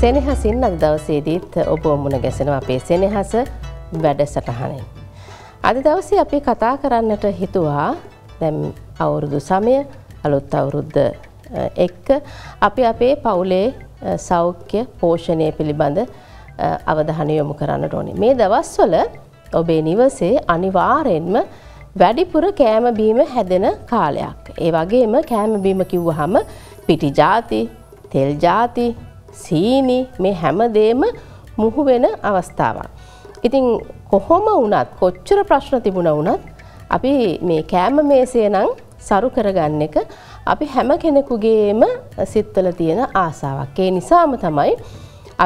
සෙනහසින් අද දවසේදීත් ඔබ මුණ ගැසෙන අපේ සෙනහස වැඩසටහනෙන්. අද දවසේ අපි කතා කරන්නට හිතුවා දැම් අවුරුදු සමය අලුත් අවුරුද්ධ එක්ක අපි අපේ පවුලේ සෞඛ්‍ය පෝෂණය පිළිබඳ අවධහන යොමු කරන්නට ඕනි. මේ දවස්වල ඔබේ නිවසේ අනිවාරෙන්ම වැඩිපුර කෑමබීම හැදෙන කාලයක්. ඒ වගේම කෑමබීම කිව්වහම පිටි ජාති, තෙල් ජාති, සීනි මේ හැමදේම මුහු වෙන අවස්ථාවක්. ඉතින් කොහොම වුණත් කොච්චර ප්‍රශ්න තිබුණ වුණත් අපි මේ කෑම මේසය නම් සරු කරගන්න එක අපි හැම කෙනෙකුගේම සිත්වල තියෙන ආසාවක්. ඒ නිසාම තමයි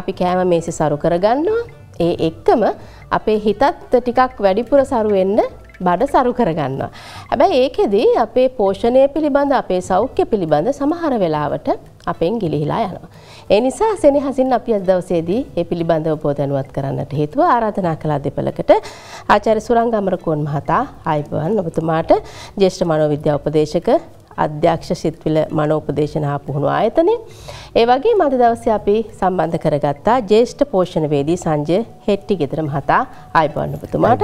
අපි කෑම මේසෙ සරු කරගන්නවා. ඒ එක්කම අපේ හිතත් ටිකක් වැඩිපුර සරු වෙන්න බඩ සරු කරගන්නවා. හැබැයි ඒකෙදී අපේ පෝෂණය පිළිබඳ අපේ සෞඛ්‍ය පිළිබඳ සමහර වෙලාවට අපෙන් ගිලිහිලා යනවා. ඒ නිසා සෙනෙහසින් අපි අද දවසේදී ඒ පිළිබඳව පොදැනුවත් කරන්නට හේතුව ආරාධනා කළා දෙපළකට ආචාර්ය සුරංග අමරකෝන් මහතා ආයිබවන් ඔබතුමාට ජ්‍යෙෂ්ඨ මනෝවිද්‍යා උපදේශක අධ්‍යක්ෂ සිත්විල මනෝපදේශනා පුහුණු ආයතනය. ඒ වගේ මද දවසේ අපි සම්බන්ධ කරගත්තා ජ්‍යෙෂ්ඨ පෝෂණවේදී සංජය හෙට්ටි ගෙදර මහතා ආයිබවන් ඔබතුමාට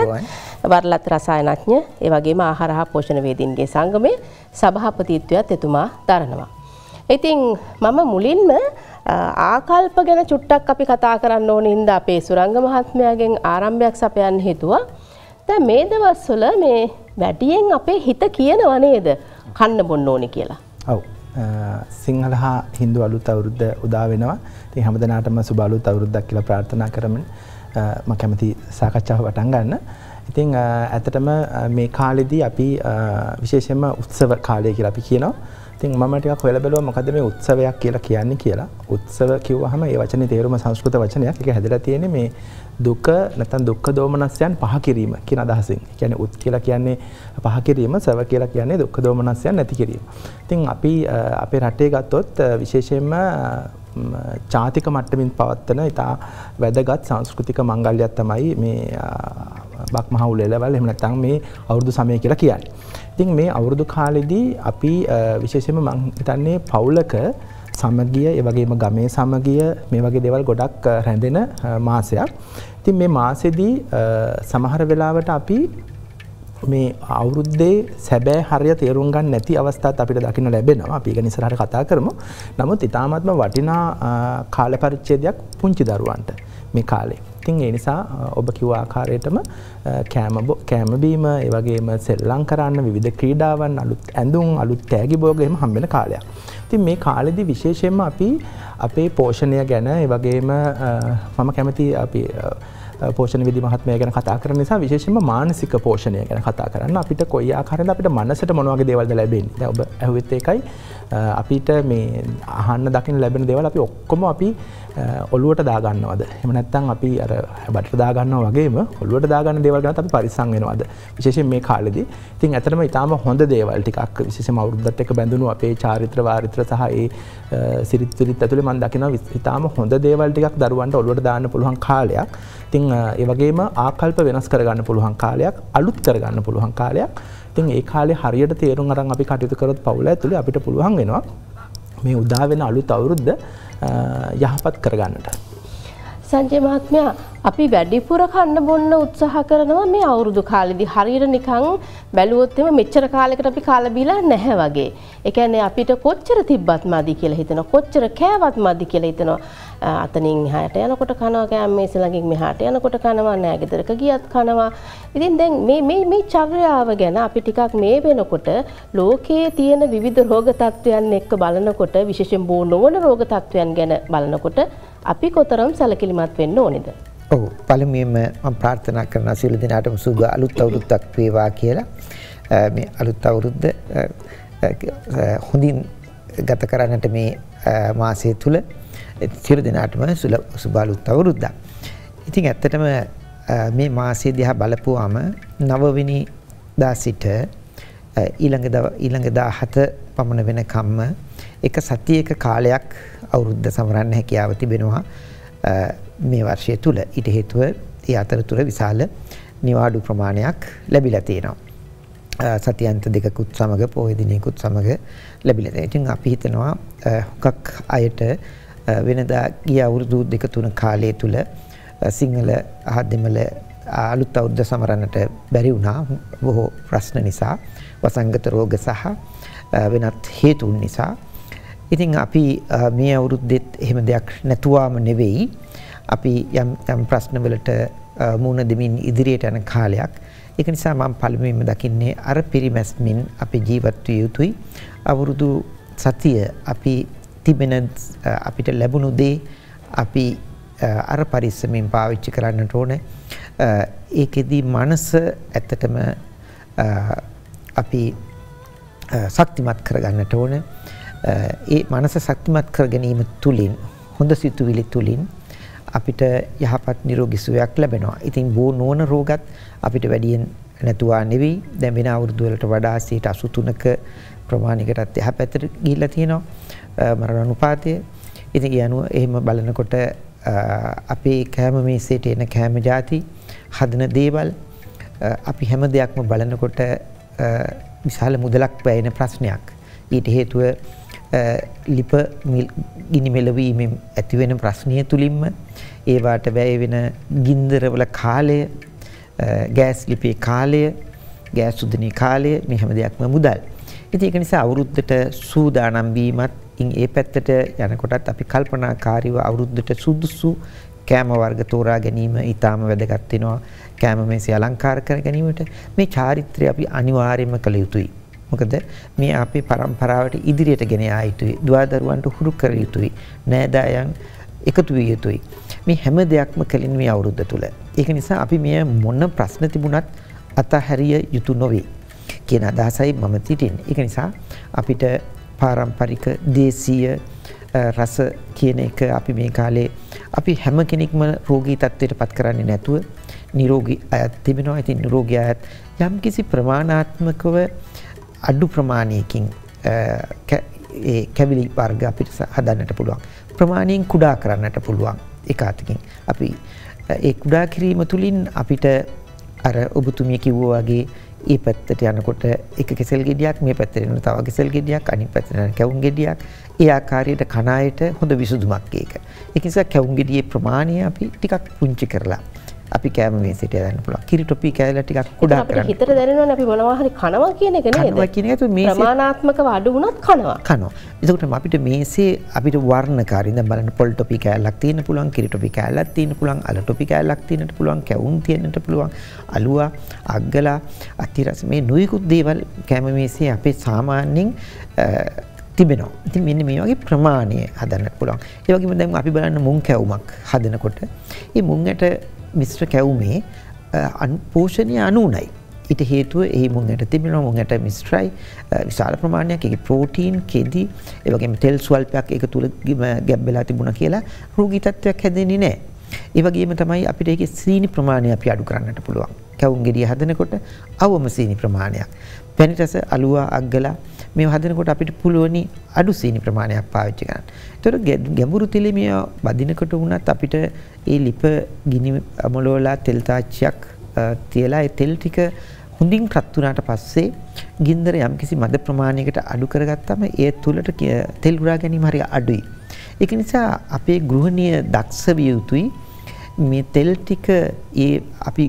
වරලත් රසායනඥ ඒ වගේම ආහාර හා පෝෂණවේදීන්ගේ සංගමේ සභාපතිත්වයත් එතුමා දරනවා. ඉතින් මම මුලින්ම ආකල්ප ගැන චුට්ටක් අපි කතා කරන්න ඕන ඉඳ අපේ සුරංග මහත්මයාගෙන් ආරම්භයක් සපයන්න හිතුවා. දැන් මේ දවස්වල මේ වැඩියෙන් අපේ හිත කියනවා නේද කන්න බොන්න ඕනේ කියලා. ඔව්. සිංහල හා හින්දු අලුත් අවුරුද්ද උදා වෙනවා. ඉතින් හැමදෙනාටම සුබ අලුත් අවුරුද්දක් කියලා ප්‍රාර්ථනා කරමින් මම කැමති සාකච්ඡාව පටන් ගන්න. ඉතින් ඇත්තටම මේ කාලෙදී අපි විශේෂයෙන්ම උත්සව කාලය කියලා අපි කියනවා. තින් මටක කොලබලව මොකද මේ උත්සවයක් කියලා කියන්නේ කියලා උත්සව කිව්වහම ඒ වචන තේරුම සංස්කෘත වචනයක් එක හැදලා තියෙන මේ දුක නැතන් දුක්ක දෝමනස්යන් පහ කිරීම කියන අදහසින් කියන උත් කියලා කියන්නේ පහ කිරීම සව කියලා කියන්නේ දුක්ක දෝමනස්යන් නැති කිරීම. ඉතින් අපි අපේ රටේ ගත්තොත් විශේෂයෙන්ම චාතික මට්ටමින් පවත්වන ඉතා වැදගත් සංස්කෘතික මංගල්‍යයක් තමයි මේ බක්මහවුලෙලවල් එමනතන් මේ අවුරුදු සමය කියලා කියන්නේ. ඉතින් මේ අවුරුදු කාලෙදී අපි විශේෂම මංහිතන්නේ පවුලක සමගිය එවගේම ගමේ සමගිය මේ වගේ දෙවල් ගොඩක් රැඳෙන මාසයක්. ඉතින් මේ මාසෙදී සමහර වෙලාවට අපි මේ අවුරුද්දේ සැබෑ හරිය තේරුම් ගන්න නැති අවස්ථාත් අපිට දකින්න ලැබෙනවා. අපි ඒක ඉස්සරහට කතා කරමු. නමුත් ඊ타ත්ම වටිනා කාල පරිච්ඡේදයක් පුංචි දරුවන්ට මේ කාලේ. ඉතින් ඒ නිසා ඔබ කිව් ආකාරයටම කෑමබීම ඒවගේම සෙල්ලං කරන්න විධ ක්‍රීඩාවන් අලුත් ඇඳුම් අලුත් තෑගි බෝගම හම්බෙන කාලයක්. ඉතින් මේ කාලෙදි විශේෂයෙන්ම අපි අපේ පෝෂණය ගැන ඒවගේම මම කැමති අපි පෝෂණ විදි මහත්මය ගැන කතා කර නිසා විශේෂම මානසික පෝෂණය ගැන කතා කරන්න අපිට කොයි ආකාරද අපිට මනසට මොනවගේ දේවල්ද ලැබෙන් ඔබ ඇවිත් එකයි අපිට මේ අහන්න දකින ලැබෙන දෙවල් අපි ඔක්කොම අපි ඔලුවට දාගන්නවද එම නැත්තන් අපි අර බට දාගන්න වගේම ඔල්ලුවට දාගන්න දේවල්ගන අප පරිසංගෙනවද විශේෂෙන් මේ කාලෙදි ඉතින් ඇතම ඉතාම හොඳ දේවල් ටිකක් විශේෂ අවුද්දත් එක බැඳුණු අපේ චාරිත්‍ර වාරිත්‍ර සහ ඒ සිරිත්තුරිත් ඇතුළ මන් දකින ඉතාම හොඳ දේවල් ටිකක් දරුවන්ට ඔලුවට දාන්න පුළුවන් කාලයක් තිං ඒවගේම ආකල්ප වෙනස් කරගන්න පුළුවන් කාලයක් අලුත් කරගන්න පුළුවන් කාලයක් ඉතින් ඒ කාලේ හරියට තේරුම් අරන් අපි කටයුතු කරොත් පවුල ඇතුළේ අපිට පුළුවන් වෙනවා මේ උදා වෙන අලුත් අවුරුද්ද යහපත් කරගන්නට. සංජයමාත්මයා අපි වැඩිපුර කන්න බොන්න උත්සාහ කරනවා මේ අවුරුදු කාලෙදි හරියට නිකන් බැලුවොත් එම මෙච්චර කාලයකට අපි කාලා බීලා නැහැ වගේ. ඒ කියන්නේ අපිට කොච්චර තිබ්බත් මදි කියලා හිතනවා. කොච්චර කෑවත් මදි කියලා හිතනවා. අතනින් එහාට යනකොට කනවා කෑම මේසෙලඟින් මෙහාට යනකොට කනවා නෑ ගෙදරක ගියත් කනවා. ඉතින් දැන් මේ මේ මේ චර්යාව ගැන අපි ටිකක් මේ වෙනකොට ලෝකයේ තියෙන විවිධ රෝග තත්ත්වයන් එක්ක බලනකොට විශේෂයෙන් බෝ නොවන රෝග තත්ත්වයන් ගැන බලනකොට අපි කොතරම් සැලකිලිමත් වෙන්න ඕනේද? ඔව් පළමුවෙන්ම මම ප්‍රාර්ථනා කරනවා සියලු දෙනාටම සුබ අලුත් අවුරුද්දක් වේවා කියලා. මේ අලුත් අවුරුද්ද හොඳින් ගත කරන්නට මේ මාසය තුල සියලු දෙනාටම සුබාලුත් අවුරුද්දක්. ඉතින් ඇත්තටම මේ මාසයේ දිහා බලපුවාම නවවෙනිදා සිට ඊළඟ ඊළඟ 17 පමණ වෙනකම්ම එක සතියක කාලයක් අවුරුද්ද සමරන්න හැකියාව තිබෙනවා මේ වර්ෂය තුල. ඊට හේතුව ඒ අතරතුර විශාල නිවාඩු ප්‍රමාණයක් ලැබිලා තියෙනවා. සතියන්ත දෙකකුත් සමග පොහොය දිනයකුත් සමග ලැබිලා තියෙනවා. ඉතින් අපි හිතනවා හුඟක් අයට වෙනදා ගිය අවුරුදු දෙක තුන කාලය තුල සිංහල අහදෙමළ අලුත් අවුරුද්ද සමරන්නට බැරි වුණා බොහෝ ප්‍රශ්න නිසා වසංගත රෝග සහ වෙනත් හේතුන් නිසා ඉතින් අපි මේ අවුරුද්දෙත් එහෙම දෙයක් නැතුවම නෙවෙයි අපි යම් යම් ප්‍රශ්නවලට මුහුණ දෙමින් ඉදිරියට යන කාලයක් ඒක නිසා මම පළමුවෙන්ම දකින්නේ අර පිරිමැස්මින් අපි ජීවත් විය යුතුයි අවුරුදු සතිය අපි තිබෙන අපිට ලැබුණු දේ අපි අර පරිස්සමෙන් පාවිච්චි කරන්නට ඕනේ. ඒකෙදි මනස ඇත්තටම අපි ශක්තිමත් කරගන්නට ඕනේ. ඒ මනස ශක්තිමත් කර ගැනීම තුලින් හොඳ සිතුවිලි තුලින් අපිට යහපත් නිරෝගී සුවයක් ලැබෙනවා. ඉතින් බෝ නෝන රෝගත් අපිට වැඩියෙන් නැතුවා නෙවෙයි. දැන් වෙන අවුරුදු වලට වඩා 83ක ප්‍රමාණයකටත් එහා පැත්තට ගිහිල්ලා තියෙනවා. මරණනුපාතය. ඉතින් ඒ අනුව එහෙම බලනකොට අපේ කෑම මේසේට එන කෑම ಜಾති හදන දේවල් අපි හැම දෙයක්ම බලනකොට විශාල මුදලක් වැයෙන ප්‍රශ්නයක්. ඊට හේතුව ලිප ගිනි මෙලවීමෙන් ඇතිවෙන ප්‍රශ්නය තුළින්ම ඒවාට වැය වෙන ගින්දරවල කාලය ගෑස් ලිපේ කාලය ගෑස් සුදනී කාලය මෙහැම දෙයක්ම මුදල්. ඉති එක නිසා අවුරුද්ධට සූදානම්වීමත් ඉන් ඒ පැත්තට යනකොටත් අපි කල්පනාකාරීව අවුරුද්දට සුදුසු කෑම වර්ග තෝරා ගැනීම ඊටාම වැදගත් වෙනවා. කෑම මේසේ අලංකාර කර ගැනීමට මේ චාරිත්‍රය අපි අනිවාර්යයෙන්ම කළ යුතුයි. මොකද මේ අපේ પરම්පරාවට ඉදිරියට ගෙන යා යුතුයි. දුවදරුවන්ට හුරු කර යුතුයි. නෑදෑයන් එකතු විය යුතුයි. මේ හැම දෙයක්ම කලින් මේ අවුරුද්ද තුල. ඒක නිසා අපි මේ මොන ප්‍රශ්න තිබුණත් අතහැරිය යුතු නොවේ කියන අදහසයි මම තිටින්නේ. ඒක නිසා අපිට පාරම්පරික දේශීය රස කියන එක අපි මේ කාලේ අපි හැම කෙනෙක්ම රෝගී තත්ත්වයට පත් කරන්නේ නැතුව නිරෝගී අයත් තිබෙනවා. ඉතින් නිරෝගී අයත් යම්කිසි ප්‍රමාණාත්මකව අඩු ප්‍රමාණයකින් ඒ කැවිලි වර්ග අපිට හදන්නට පුළුවන්. ප්‍රමාණයෙන් කුඩා කරන්නට පුළුවන්. එක අතකින් අපි ඒ කුඩා කිරීම තුළින් අපිට අර ඔබතුමිය කිව්වා වගේ ඒ පැත්තට යනකොට එක කෙසල් ගෙඩියක් මේ පැත්තරෙන තව කෙසල් ගෙඩියක් අනි පැතිරෙන කැවුම් ගෙඩියක් ඒ ආකාරයට කණායට හොඳ විසුදුමක් ඒක. ඒ නිසා කැවුම් ගෙඩියේ ප්‍රමාණය අපි ටිකක් පුංචි කරලා අපි කෑම මේ සිට දන්න පුළුවන්. කිරි ටොපි කෑල්ල ටිකක් කුඩා කරන්න. අපිට හිතට දැනෙනවනේ අපි මොනවා හරි කනවා කියන එක නේද? කනවා කියන එක මේ ප්‍රමාණාත්මකව අඩු වුණත් කනවා. කනවා. එතකොට අපිට මේසේ අපිට වර්ණකාරී ඉඳන් බලන්න පොල් ටොපි කෑල්ලක් තියෙන්න පුළුවන්, කිරි ටොපි කෑල්ලක් තියෙන්න පුළුවන්, අල ටොපි කෑල්ලක් තියෙන්නට පුළුවන්, කැවුම් තියෙන්නට පුළුවන්, අලුවා, අග්ගලා, අතිරස මේ නුයිකුත් දේවල් කෑම මේසේ අපේ සාමාන්‍යයෙන් තිබෙනවා. ඉතින් මෙන්න මේ වගේ ප්‍රමාණය හදන්න පුළුවන්. ඒ වගේම දැන් අපි බලන්න මුං කැවුමක් හදනකොට, මේ මුං ඇට මිශ්‍ර කැවුමේ පෝෂණය අනුනයි. ඊට හේතුව එහි මුං ඇට තිබෙනවා මුං ඇට මිශ්‍රයි විශාල ප්‍රමාණයක් ඒකේ ප්‍රෝටීන් කෙදි ඒ වගේම තෙල් ස්වල්පයක් ඒක තුල ගැබ් වෙලා තිබුණා කියලා රෝගී තත්ත්වයක් හැදෙන්නේ නැහැ. ඒ වගේම තමයි අපිට ඒකේ සීනි ප්‍රමාණය අපි අඩු කරන්නට පුළුවන්. කැවුම් ගෙඩිය හදනකොට අවම සීනි ප්‍රමාණයක්. පැණි රස අලුවා අග්ගලා මේව හදනකොට අපිට පුළුවනි අඩු සීනි ප්‍රමාණයක් පාවිච්චි කරන්න. ඒතකොට ගැඹුරු තෙලේ මේ බදිනකොට වුණත් අපිට ඒ ලිප ගිනි මොලවලා තෙල් තාච්චියක් තියලා ඒ තෙල් ටික හොඳින් රත් වුණාට පස්සේ ගින්දර යම්කිසි මද ප්‍රමාණයකට අඩු කරගත්තම ඒ තුලට තෙල් උරා ගැනීම හරිය අඩුයි. ඒක නිසා අපේ ගෘහණීය දක්ෂ විය යුතුයි මේ තෙල් ටික ඒ අපි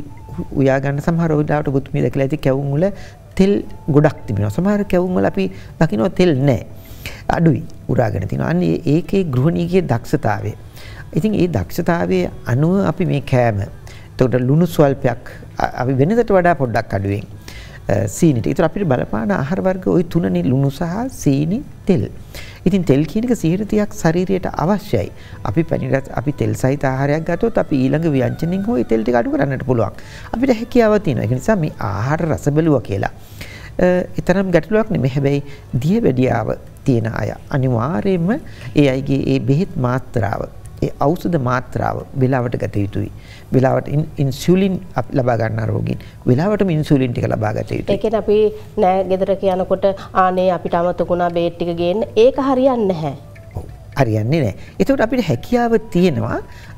උයා ගන්න සමහර වෙලාවට ඔබතුමිය දැකලා ඇති කැවුම් වල තෙල් ගොඩක් තිබෙනවා. සමහර කැවුම් වල අපි දකිනවා තෙල් නැහැ. අඩුයි උරාගෙන තිනවා. අන්න ඒකේ ගෘහණීගේ දක්ෂතාවය. ඉතින් ඒ දක්ෂතාවයේ අනුව අපි මේ කෑම එතකොට ලුණු ස්වල්පයක් අපි වෙනදට වඩා පොඩ්ඩක් අඩුවෙන් සීනිට. ඒතර අපිට බලපාන ආහාර වර්ග ওই තුනනේ ලුණු සහ සීනි තෙල්. ඉතින් තෙල් කියන එක 100ක් ශරීරයට අවශ්‍යයි. අපි පැණිගත් අපි තෙල් සහිත ආහාරයක් ගත්තොත් අපි ඊළඟ ව්‍යංජනෙන් හෝ ඒ තෙල් ටික අඩු කරන්නට පුළුවන්. අපිට හැකියාව තියෙනවා. ඒ නිසා මේ ආහාර රස බැලුවා කියලා. එතරම් ගැටලුවක් නෙමෙයි. හැබැයි දිය වැඩියාව තියෙන අය අනිවාර්යයෙන්ම ඒ අයගේ ඒ බෙහෙත් මාත්‍රාව, ඒ ඖෂධ මාත්‍රාව වෙලාවට ගත යුතුයි. වෙලාවට ඉන්සියුලින් ලබා ගන්න රෝගීන් වෙලාවටම ඉන්සියුලින් ටික ලබා ගත යුතුයි. ඒ කියන්නේ අපි නෑ ගෙදර කියනකොට ආනේ අපිට අමතකුණා බේත් ටික ගේන්න ඒක හරියන්නේ නැහැ. හරියන්නේ නැහැ. ඒකට අපිට හැකියාව තියෙනවා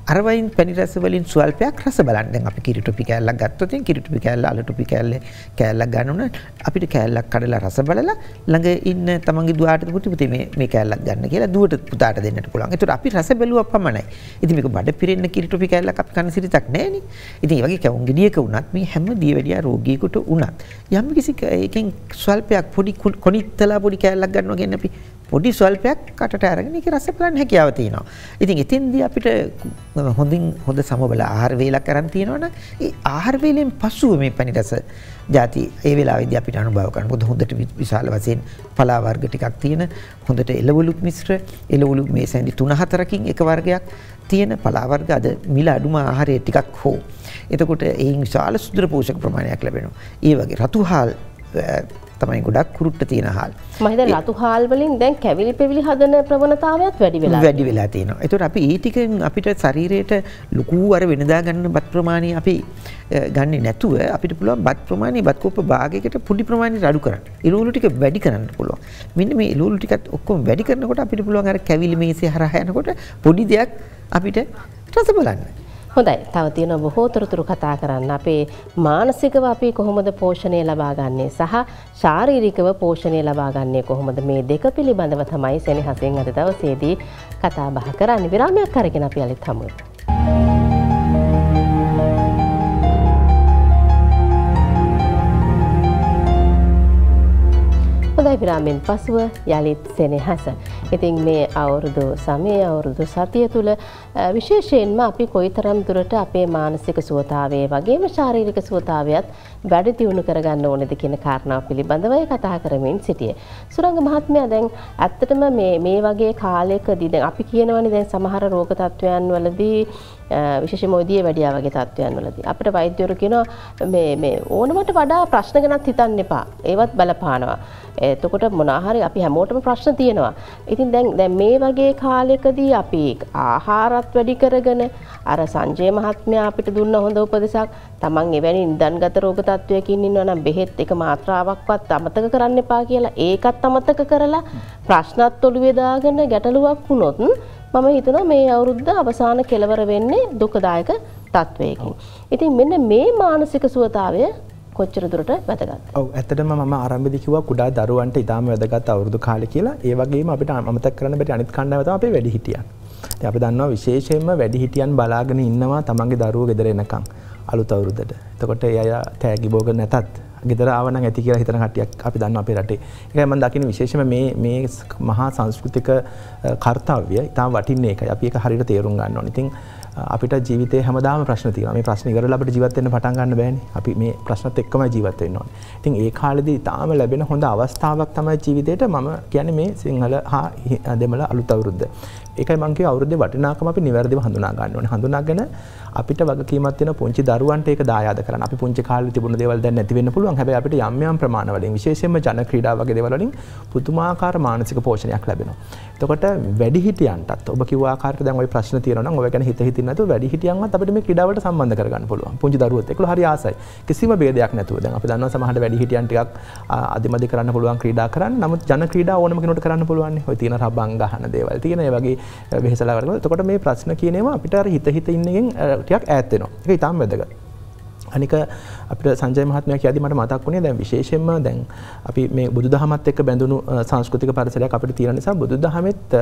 අර වයින් පැණි රස වලින් ස්වල්පයක් රස බලන්න. දැන් අපි කිරිටුපි කෑල්ලක් ගත්තොත් ඉතින් කිරිටුපි කෑල්ල අලටුපි කෑල්ල කෑල්ලක් ගන්න උන අපිට කෑල්ලක් කඩලා රස බලලා ළඟ ඉන්න තමන්ගේ දුවාට පුතු පුතේ මේ මේ කෑල්ලක් ගන්න කියලා දුවට පුතාට දෙන්නට පුළුවන්. ඒතර අපි රස බැලුවා පමණයි. ඉතින් මේක බඩ පිරෙන්න කිරිටුපි කෑල්ලක් අපි කන සිරිතක් නැහැනේ. ඉතින් ඒ වගේ කැවුම් ගෙඩියක උනත් මේ හැම දියවැඩියා රෝගියෙකුට උනත් යම් කිසි එකෙන් ස්වල්පයක් පොඩි කොනිත්තලා පොඩි කෑල්ලක් ගන්නවා කියන්නේ අපි පොඩි ස්වල්පයක් කටට අරගෙන ඒක රස බලන්න හැකියාව තියෙනවා. ඉතින් එතෙන්දී අපිට හොඳින් හොඳ සමබල ආහාර වේලක් අරන් තියෙනවනම් ඒ ආහාර වේලෙන් පසුව මේ පැණි රස ಜಾති ඒ වෙලාවේදී අපිට අනුභව කරන්න. මොකද හොඳට විශාල වශයෙන් පලා වර්ග ටිකක් තියෙන හොඳට එළවලු මිශ්‍ර එළවලු මේ සැඳි 3-4කින් එක වර්ගයක් තියෙන පලා වර්ග අද මිල අඩුම ආහාරයේ ටිකක් හෝ. එතකොට එයින් විශාල සුදුර පෝෂක ප්‍රමාණයක් ලැබෙනවා. ඒ වගේ රතුහාල් තමයි ගොඩක් කුරුට්ට තියෙන හාල්. මම හිතන්නේ රතු හාල් වලින් දැන් කැවිලි පෙවිලි හදන ප්‍රවණතාවයත් වැඩි වෙලා වැඩි වෙලා තියෙනවා. ඒතකොට අපි ඒ ටිකෙන් අපිට ශරීරයට ලොකු අර වෙනදා ගන්න බත් ප්‍රමාණය අපි ගන්නේ නැතුව අපිට පුළුවන් බත් ප්‍රමාණය බත් කෝප භාගයකට පොඩි ප්‍රමාණයට අඩු කරන්න. එළවලු ටික වැඩි කරන්න පුළුවන්. මෙන්න මේ එළවලු ටිකත් ඔක්කොම වැඩි කරනකොට අපිට පුළුවන් අර කැවිලි මේසේ හරහා යනකොට පොඩි දෙයක් අපිට රස බලන්න. හොඳයි තව තියෙන බොහෝ තොරතුරු කතා කරන්න අපේ මානසිකව අපි කොහොමද පෝෂණය ලබාගන්නේ සහ ශාරීරිකව පෝෂණය ලබාගන්නේ කොහොමද මේ දෙක පිළිබඳව තමයි සෙනහසෙන් අද දවසේදී කතා බහ කරන්න විරාමයක් කරගෙන අපි අලිත් හමුවමු. හොඳයි විරාමෙන් පසුව යළිත් සෙනෙහස. ඉතින් මේ අවුරුදු සමය අවුරුදු සතිය තුළ විශේෂයෙන්ම අපි කොයිතරම් දුරට අපේ මානසික සුවතාවේ වගේම ශාරීරික සුවතාවයත් වැඩි දියුණු කරගන්න ඕනෙද කියන කාරණාව පිළිබඳවයි කතා කරමින් සිටියේ. සුරංග මහත්මයා දැන් ඇත්තටම මේ මේ වගේ කාලයකදී දැන් අපි කියනවනේ දැන් සමහර රෝග තත්ත්වයන් වලදී විශේෂයෙන්ම ඔදියේ වැඩියා වගේ තත්ත්වයන් වලදී අපිට වෛද්‍යවරු කියනවා මේ මේ ඕනමට වඩා ප්‍රශ්න ගැනත් හිතන්න එපා. ඒවත් බලපානවා. එතකොට මොනවා හරි අපි හැමෝටම ප්‍රශ්න තියෙනවා. ඉතින් දැන් දැන් මේ වගේ කාලයකදී අපි ආහාරත් වැඩි කරගෙන අර සංජය මහත්මයා අපිට දුන්න හොඳ උපදෙසක් තමන් එවැනි නිදන්ගත රෝග තත්ත්වයකින් ඉන්නවා නම් බෙහෙත් එක මාත්‍රාවක්වත් අමතක කරන්න එපා කියලා ඒකත් අමතක කරලා ප්‍රශ්නත් ඔළුවේ දාගෙන ගැටලුවක් වුණොත් මම හිතනවා මේ අවුරුද්ද අවසාන කෙලවර වෙන්නේ දුකදායක තත්ත්වයකින්. ඉතින් මෙන්න මේ මානසික සුවතාවය කොච්චර දුරට වැදගත් ඔව ඇතටම ම අරම්භදි කිව කුඩා දරුවන්ට ඉතාම වැදගත් අවුරදු කාලෙ කියලා ඒවගේ අපිට අමතක් කරනට අනිත් කන්නවත අපේ වැඩිහිටියන්. අප දන්නවා විශේෂයෙන්ම වැඩිහිටියන් බලාගෙන ඉන්නවා තමන්ගේ දරුව ගෙදරෙනකං. අලුත් අවුරුද්දට. එතකොට ඒ අය තෑගි බෝග නැතත් ගෙදර ආවන ඇති කියලා හිතන කටියක් අපි දන්න අපේ රටේ. ඒකයි මම දකින විශේෂම මේ මේ මහා සංස්කෘතික කාර්යය ඉතාම වටින්නේ ඒකයි. අපි ඒක හරියට තේරුම් ගන්න ඕනේ. ඉතින් අපිට ජීවිත හැමදාම ප්‍රශ්න තියෙනවා. මේ ප්‍රශ්න ඉවරලා අපිට ජීවත් වෙන්න පටන් ගන්න බෑනේ. අපි මේ ප්‍රශ්නත් එක්කම ජීවත් වෙන්න ඕනේ. ඉතින් ඒ කාලෙදී ඊටාම ලැබෙන හොඳ අවස්ථාවක් තමයි ජීවිතේට මම කියන්නේ මේ සිංහල හා දෙමළ අලුත් අවුරුද්ද. ඒකයි මං කියේ අවුරුද්දේ වටිනාකම අපි නිවැරදිව හඳුනා ගන්න ඕනේ. හඳුනාගෙන අපිට වගකීමක් තියෙන පුංචි දරුවන්ට ඒක දායාද කරන්න. අපි පුංචි කාලේ තිබුණ දේවල් දැන් නැති වෙන්න පුළුවන්. හැබැයි අපිට යම් යම් ප්‍රමාණ වලින් විශේෂයෙන්ම ජන ක්‍රීඩා වගේ දේවල් වලින් පුදුමාකාර මානසික පෝෂණයක් ලැබෙනවා. එතකොට වැඩිහිටියන්ටත් ඔබ කිව්ව ආකාරයට දැන් ওই ප්‍රශ්න තියෙනවා නම් ඔය ගැන හිත හිතින් නැතුව වැඩිහිටියන්වත් අපිට මේ ක්‍රීඩාවට සම්බන්ධ කරගන්න පුළුවන්. පුංචි දරුවොත් ඒකල හරි ආසයි. කිසිම ભેදයක් නැතුව දැන් අපි දන්නවා සමහරට වැඩිහිටියන් ටිකක් අධිමදි කරන්න පුළුවන් ක්‍රීඩා කරන්න. නමුත් ජන ක්‍රීඩා ඕනම කෙනෙකුට කරන්න පුළුවන්. ඔය තියෙන රබන් ගහන දේවල් තියෙන ඒ වගේ වෙහෙසලා කරනවා. එතකොට මේ ප්‍රශ්න කියනවා අපිට අර හිත හිත ඉන්නකින් ටියක් ඇත්වෙනවා එක ඉතාම් වැදගත් අනික අපිට සංජය මහත්මයා කියද්දි මට මතක් වුණේ දැන් විශේෂයෙන්ම දැන් අපි මේ බුදුදහමත් එක්ක බැඳුණු සංස්කෘතික පරිසරයක් අපිට තියෙන නිසා බුදුදහමෙත්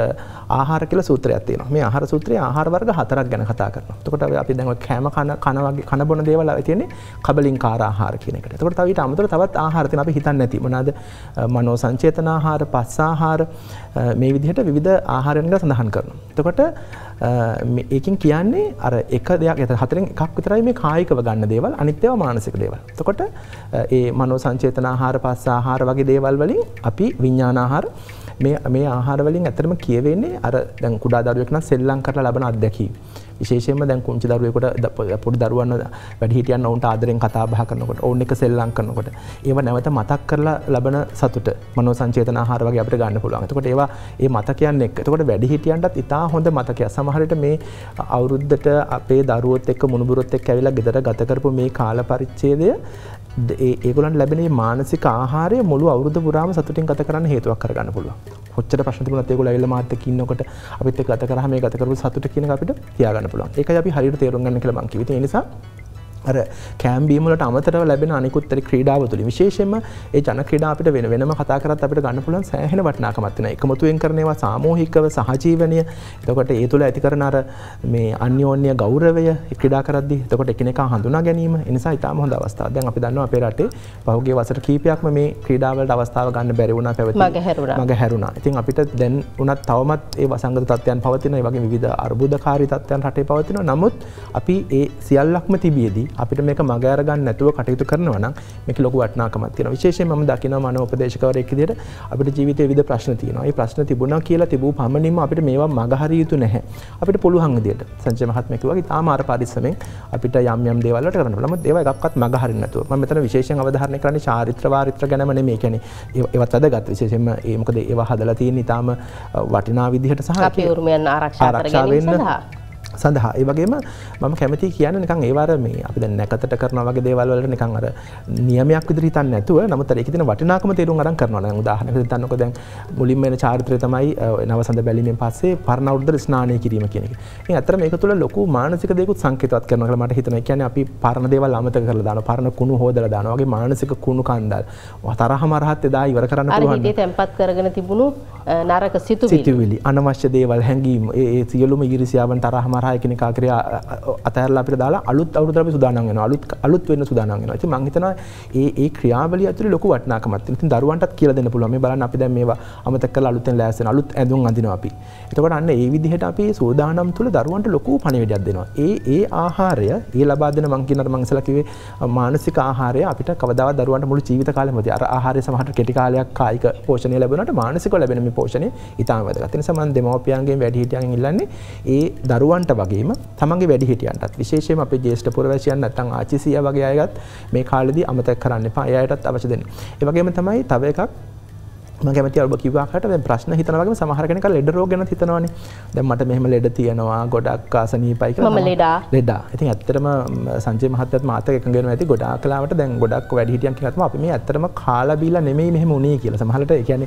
ආහාර කියලා සූත්‍රයක් තියෙනවා. මේ ආහාර සූත්‍රයේ ආහාර වර්ග හතරක් ගැන කතා කරනවා. එතකොට අපි දැන් කෑම කන කන වගේ කන බොන දේවල් අපි තියෙන්නේ කබලින්කාර ආහාර කියන එකට. එතකොට තව ඊට අමතරව තවත් ආහාර තියෙනවා අපි හිතන්නේ නැති. මොනවාද? මනෝ සංචේතන ආහාර, පස්ස ආහාර මේ විදිහට විවිධ ආහාරයන් ගැන සඳහන් කරනවා. එතකොට ඒකින් කියන්නේ අර එක දෙයක් ඇත හතරෙන් එකක් විතරයි මේ කායිකව ගන්න දේවල් අනිත් ඒවා මානසික. කරපු දේවල්. එතකොට ඒ මනෝ සංචේතන ආහාර පස්ස ආහාර වගේ දේවල් වලින් අපි විඤ්ඤාණ ආහාර මේ මේ ආහාර වලින් ඇත්තටම කියවෙන්නේ අර දැන් කුඩා දරුවෙක් නම් සෙල්ලම් කරලා ලබන අත්දැකීම්. විශේෂයෙන්ම දැන් කුංචි දරුවෙකුට පොඩි දරුවන් වැඩිහිටියන් ඔවුන්ට ආදරෙන් කතා බහ කරනකොට ඔවුන් එක සෙල්ලම් කරනකොට ඒව නැවත මතක් කරලා ලබන සතුට මනෝ සංචේතන ආහාර වගේ අපිට ගන්න පුළුවන්. එතකොට ඒවා ඒ මතකයන් එක්ක. එතකොට වැඩිහිටියන්ටත් ඉතා හොඳ මතකයක්. සමහරට මේ අවුරුද්දට අපේ දරුවොත් එක්ක මුණුබුරොත් එක්ක ඇවිල්ලා ගෙදර ගත කරපු මේ කාල පරිච්ඡේදය ඒගොලන් ලැබෙන මානසික ආහාරය මුළු අවුරුද පුරාම සතුටින් ගත කරන්න හේතුවක් කරගන්න පුළුව හොච්චට ප්‍රශ්තිපුලත් ඒගොල ඇල්ල මාර්තකින්නකොට අපිත් ගත කරහම ගතකරු සතුට කියන අපිට තියාගන්න පුළුවන් එක අපි හරි තේරුම් ගන්න කියලා මං කිව්වේ. ඒ නිසා අර කෑම්බීමලට අමතරව ලැබෙන අනිකුත්තර ක්‍රීඩාව තුළ විශේෂෙන්ම ඒ ජන ක්‍රඩාපිට වෙන වෙනම කතාකරත් අපට ගන්න පුලන් සෑහෙන වටනාකමත්තින එකමතුවෙන් කරනවා සාමෝහිකව සහජීවනය එතකොට ඒ තුළ ඇති කරනර මේ අන්‍යෝන්‍ය ගෞරවය ක්‍රඩා කරද තකොට එකනෙක හඳුනා ගැනීම නිසා ඉතාම හොඳ අවස්ථා දැන් අපි දන්න අපේරටේ පහුගේ වසට කීපයක්ම මේ ක්‍රීඩාවලට අවස්ථාව ගන්න බැරිවුණ පැවති මග හැරුණා ඉතින් අපිට දැන් උනත් තවමත් ඒ වසංග තත්වයන් පවතින වගේ විධ අර්බුධකාරි තත්වයන් හටේ පවතින නමුත් අපි ඒ සියල්ලක්ම තිබියදී අපිට මේක මගෑරගන්න නැතුව කටයුතු කරනවන මේක ලොක වටනාකමත් තියෙන විශේෂය ම දකින මන උපදේශකවරයක්කිදිට අපට ජීවිත විද ප්‍රශ්න තියනයි ප්‍රශ්න තිබුණ කියලා තිබූ පමණීම අපිට මේවා මගහරයුතු නැහැ අපිට පුළුවන්ගදයට සංච මහත්මකවගේ තාමාර පරිස්සමෙන් අපිට යම්යම් දේවල්ලට කරනලම ඒව එකක්ත් මගහරන්නතු මෙතන විශේෂ අවධාරණ කරන චාරිත්‍ර වාරිත්‍ර ගැනමන මේ කැන ඒවත් අද ගත් විශේෂෙන් ඒමකද ඒවා හදලතිය නිතාම වටිනා විදිහට සහ උරුමයන් ආරක්ෂාවෙන්න සඳහා ඒ වගේම මම කැමති කියන නිකන් ඒවර මේ අපි දැන් නැකතට කරන වගේ දේවල් වලට නිකන් අර නියමයක් විදිහට හිතන්නේ නැතුව නමුත් අර ඒකේ තියෙන වටිනාකම තේරුම් අරන් කරනවා දැන් උදාහරණයක් හිතන්නකෝ දැන් මුලින්ම එන චාරිත්‍රය තමයි නවසඳ බැලීමෙන් පස්සේ පරණ අවුරුද්දට ස්නානය කිරීම කියන එක. ඉතින් අතර මේක තුළ ලොකු මානසික දේකුත් සංකේතවත් කරනවා කියලා මට හිතෙනවා. ඒ කියන්නේ අපි පරණ දේවල් අමතක කරලා දානවා. පරණ කුණු හොදලා දානවා. වගේ මානසික කුණු කන්දල්. තරහම රහත් එදා ඉවර කරන්න පුළුවන්. හිතේ තැම්පත් කරගෙන තිබුණු නරක සිතුවිලි. සිතුවිලි අනවශ්‍ය දේවල් හැඟීම් ඒ සියලුම ඊර්ෂ්‍යාවන් තරහම රහත් සහයකන කාකරය අතර අපට දාලා අලුත් අවුදරම සුදානන්ගෙන අලුත් අලුත් වන්න සුදානන්ගෙන ති මංහිතන ඒ ක්‍රියාවල අතු ලොක වටනාකමත් ති දරුවන්ට කියලදන්න පුළුවම බල අපි දැ මේවා අමතක අලුතෙන් ලෑසන අලුත් ඇඳුම් අඳන අපි එතකට අන්න ඒ විදිහට අපේ සූදානම් තුළ දරුවන්ට ලොකු පණවිඩක් දෙනවා ඒ ඒ ආහාරය ඒ ලබාදන මංකිනට මංසලකිවේ මානසික ආහාරය අපිට කවදා දරුවන්ට මුළු ජීවිත කාලමති අර ආහාරය සමහට කෙටිකාලයක් කායික පෝෂණය ලැබනට මානසික ලැබෙනම පෝෂණය ඉතාමද ගතන සමන් දෙමවපියන්ගේ වැඩිහිටියන් ඉල්ලන්නේ ඒ දරුවන්ට වගේම තමගේ වැඩිහිටියන්ටත් විශේෂම අප ජේෂ්ට පුරවශයන් නත්තන් ආචිසිය වගේ අයගත් මේ කාලදී අමතක් කරන්න පා අයයටත් අවශදෙන් ඒවගේම තමයි තව එකක් කැමති ඔබ කිවවාහට ප්‍රශ්න හිතනවගේ සමහරකන කල ලෙඩ රෝගන හිතනවන දැමට මෙහම ලෙඩ තියෙනවා ගොඩක් ආසනී පයික ලෙඩා ලෙඩා ඉතින් ඇත්තරම සංජ මහත්තත් මාත එකගෙන ඇති ගොඩා කලාට දැන් ගොඩක් වැඩිටියන් කියනත්ම අපි මේ ඇත්තරම කාලබීල නෙමයි මෙහම උනේ කියල සමහලට කියන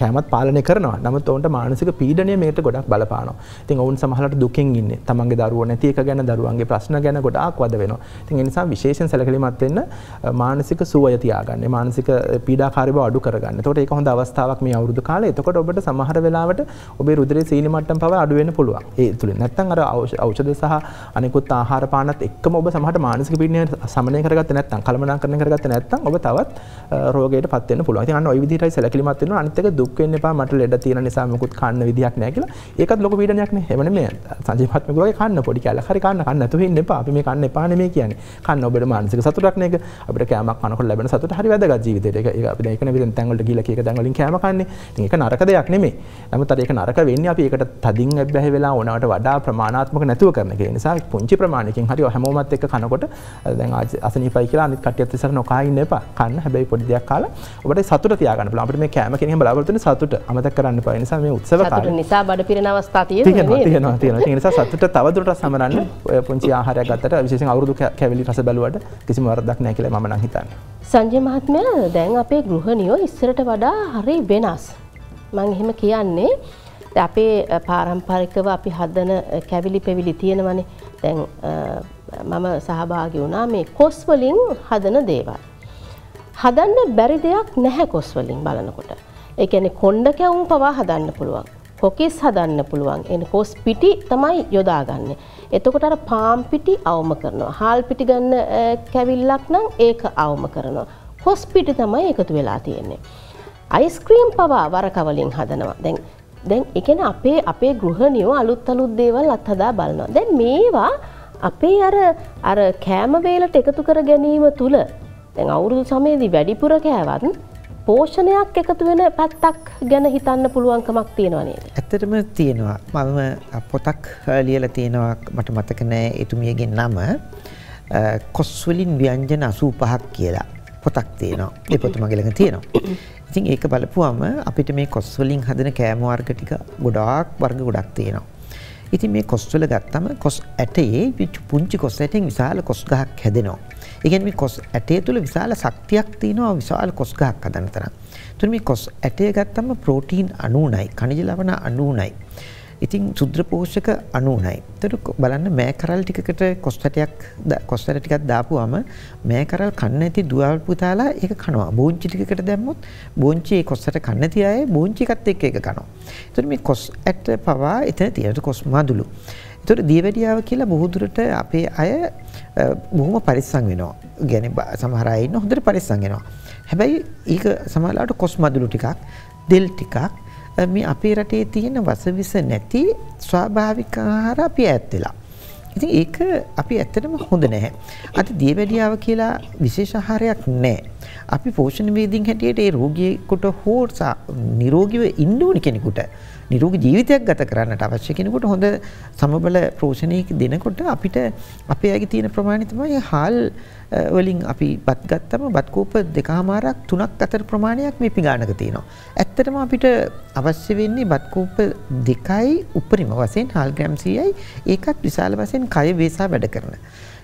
කෑමත් පාලනය කරනවා නමුත් ඔවන්ට මානසික පීඩනය මේට ගොඩක් බලපාන ඉතින් ඔවුන් සමහලට දුකින් ඉන්න තමන්ගේ දරුව නැතික ගැන දරුවන්ගේ ප්‍රශ්න ගැන ගොඩක් වද වෙන තින් නිසා විශේෂෙන් සැලකලිමත්වෙන්න මානසික සුවයතියාගන්න මානසික පීඩාකාරිව අඩු කරගන්න තොට ඒක හොඳ අවස්ථාවක් මේ අවුරුදු කාලේ. එතකොට ඔබට සමහර වෙලාවට ඔබේ රුධිරයේ සීනි මට්ටම් පවා අඩු වෙන්න පුළුවන්. ඒ තුලින් නැත්නම් අර ඖෂධ සහ අනිකුත් ආහාර පානත් එක්කම ඔබ සමහරට මානසික පීඩනය සමනය කරගත්තේ නැත්නම් කලමනාකරණය කරගත්තේ නැත්නම් ඔබ තවත් රෝගයට පත් වෙන්න පුළුවන්. ඉතින් අන්න ওই විදිහටයි සැලකිලිමත් වෙනවා. අනිත් එක දුක් වෙන්න එපා මට ලෙඩ තියෙන නිසා මොකුත් කන්න විදියක් නැහැ කියලා. ඒකත් ලොකු පීඩනයක් නේ. එවනේ මේ සංජීවාත්මක වගේ කන්න පොඩි කැලක් හරි කන්න කන්න නැතුව ඉන්න එපා. අපි මේ කන්න එපා නෙමෙයි කියන්නේ. කන්න ඔබට මානසික සතුටක් නේක. අපිට කෑමක් කනකොට ලැබෙන සතුට හරි වැදගත් ජීවිතේට. ඒක අපි දැන් එකන විදිහෙන් තැන්වලට ගිහිලා අපික දැන් වලින් කෑම කන්නේ. ඉතින් ඒක නරක දෙයක් නෙමෙයි. නමුත් අර ඒක නරක වෙන්නේ අපි ඒකට තදින් ඇබ්බැහි වෙලා ඕනවට වඩා ප්‍රමාණාත්මක නැතුව කරන එක. ඒ නිසා පුංචි ප්‍රමාණයකින් හරි හැමෝමත් එක්ක කනකොට දැන් අසනීපයි කියලා අනිත් කට්ටියත් ඉස්සර නොකා ඉන්න එපා. කන්න හැබැයි පොඩි දෙයක් කාලා ඔබට සතුට තියාගන්න පුළුවන්. අපිට මේ කෑම කෙනෙක් බලාපොරොත්තු වෙන සතුට අමතක කරන්න එපා. ඒ නිසා මේ උත්සව කාලේ සතුට නිසා බඩ පිරෙන අවස්ථා තියෙනවා නේද? තියෙනවා තියෙනවා. ඒ නිසා සතුට තවදුරටත් සමරන්න ඔය පුංචි ආහාරයක් ගත්තට විශේෂයෙන් අවුරුදු කැවිලි රස බැලුවට කිසිම වරදක් නැහැ කියලා මම නම් හිතන්නේ. සංජය මහත්මය දැන් අපේ ගෘහණියෝ ඉස්සරට වඩා හරි වෙනස්. මං එහෙම කියන්නේ අපේ පාරම්පරිකව අපි හදන කැවිලි පෙවිලි තියෙනවනේ දැන් මම සහභාගි වුණා මේ කොස්වලින් හදන දේවල්. හදන්න බැරි දෙයක් නැහැ කොස්වලින් බලනකොට. ඒ කියන්නේ කොණ්ඩ කැවුම් පවා හදන්න පුළුවන්. කොකිස් හදන්න පුළුවන් එන කොස් පිටි තමයි යොදාගන්නේ. එතකොට අර පාම් පිටි අවම කරනවා. හාල් පිටි ගන්න කැවිල්ලක් නම් ඒක අවම කරනවා. හොස් පිටි තමයි එකතු වෙලා තියෙන්නේ. අයිස්ක්‍රීම් පවා වරකවලින් හදනවා. දැන් දැන් එකන අපේ අපේ ගෘහණියෝ අලුත් අලුත් දේවල් අත්හදා බලනවා. දැන් මේවා අපේ අර අර කෑමවේලට එකතු කර ගැනීම තුළ දැන් අවුරුදු සමයේදී වැඩිපුර කෑවත් පෝෂණයක් එකතු වෙන පැත්තක් ගැන හිතන්න පුළුවන්කමක් තියෙනවනේ. ඇත්තටම තියෙනවා. මම පොතක් ලියලා තියෙනවා මට මතක නෑ එතුමියගේ නම. කොස්වලින් ව්‍යංජන 85ක් කියලා පොතක් තියෙනවා. ඒ පොත මගේ ළඟ තියෙනවා. ඉතින් ඒක බලපුවම අපිට මේ කොස්වලින් හදන කෑම වර්ග ටික ගොඩාක් වර්ග ගොඩක් තියෙනවා. ඉතින් මේ කොස්වල ගත්තම කොස් ඇටයේ පුංචි කොස් ඇටෙන් විශාල කොස් ගහක් හැදෙනවා. ඒකෙන් මේ කොස් ඇටය තුළ විශාල ශක්තියක් තියෙනවා විශාල කොස් ගහක් හදන තරම්. එතකොට මේ කොස් ඇටය ගත්තම ප්‍රෝටීන් 90යි, කනිජ ලවණ 90යි. ඉතින් සුද්‍ර පෝෂක 90යි. එතකොට බලන්න මෑ කරල් ටිකකට කොස් ඇටයක් කොස් ඇට ටිකක් දාපුවාම මෑ කරල් කන්න ඇති දුවල් පුතාලා ඒක කනවා. බෝංචි ටිකකට දැම්මොත් බෝංචි ඒ කොස් ඇට කන්න ඇති අය බෝංචි එකත් එක්ක ඒක කනවා. එතකොට මේ කොස් ඇට පවා එතන තියෙන කොස් මදුළු. එතකොට දියවැඩියාව කියලා බොහෝ දුරට අපේ අය බොහොම පරිස්සම් වෙනවා. يعني සමහර අය ඉන්න හොඳට පරිස්සම් වෙනවා. හැබැයි ඒක සමහරලාට කොස් මදුළු ටිකක්, දෙල් ටිකක් මේ අපේ රටේ තියෙන වසවිස නැති ස්වාභාවික ආහාර අපි ඈත් වෙලා. ඉතින් ඒක අපි ඇත්තටම හොඳ නැහැ. අද දියවැඩියාව කියලා විශේෂ ආහාරයක් නැහැ. අපි පෝෂණ වේදින් හැටියට ඒ රෝගියෙකුට හෝ නිරෝගීව ඉන්න ඕනි කෙනෙකුට නිරෝගී ජීවිතයක් ගත කරන්නට අවශ්‍ය කෙනෙකුට හොඳ සමබල පෝෂණයක දෙනකොට අපිට අපේ අයගේ තියෙන ප්‍රමාණය තමයි හාල් වලින් අපි බත් ගත්තම බත් කෝප දෙකමාරක් තුනක් අතර ප්‍රමාණයක් මේ පිඟානක තියෙනවා. ඇත්තටම අපිට අවශ්‍ය වෙන්නේ බත් කෝප දෙකයි උපරිම වශයෙන් හාල් ග්‍රෑම් 100යි ඒකත් විශාල වශයෙන් කය වේසා වැඩ කරන.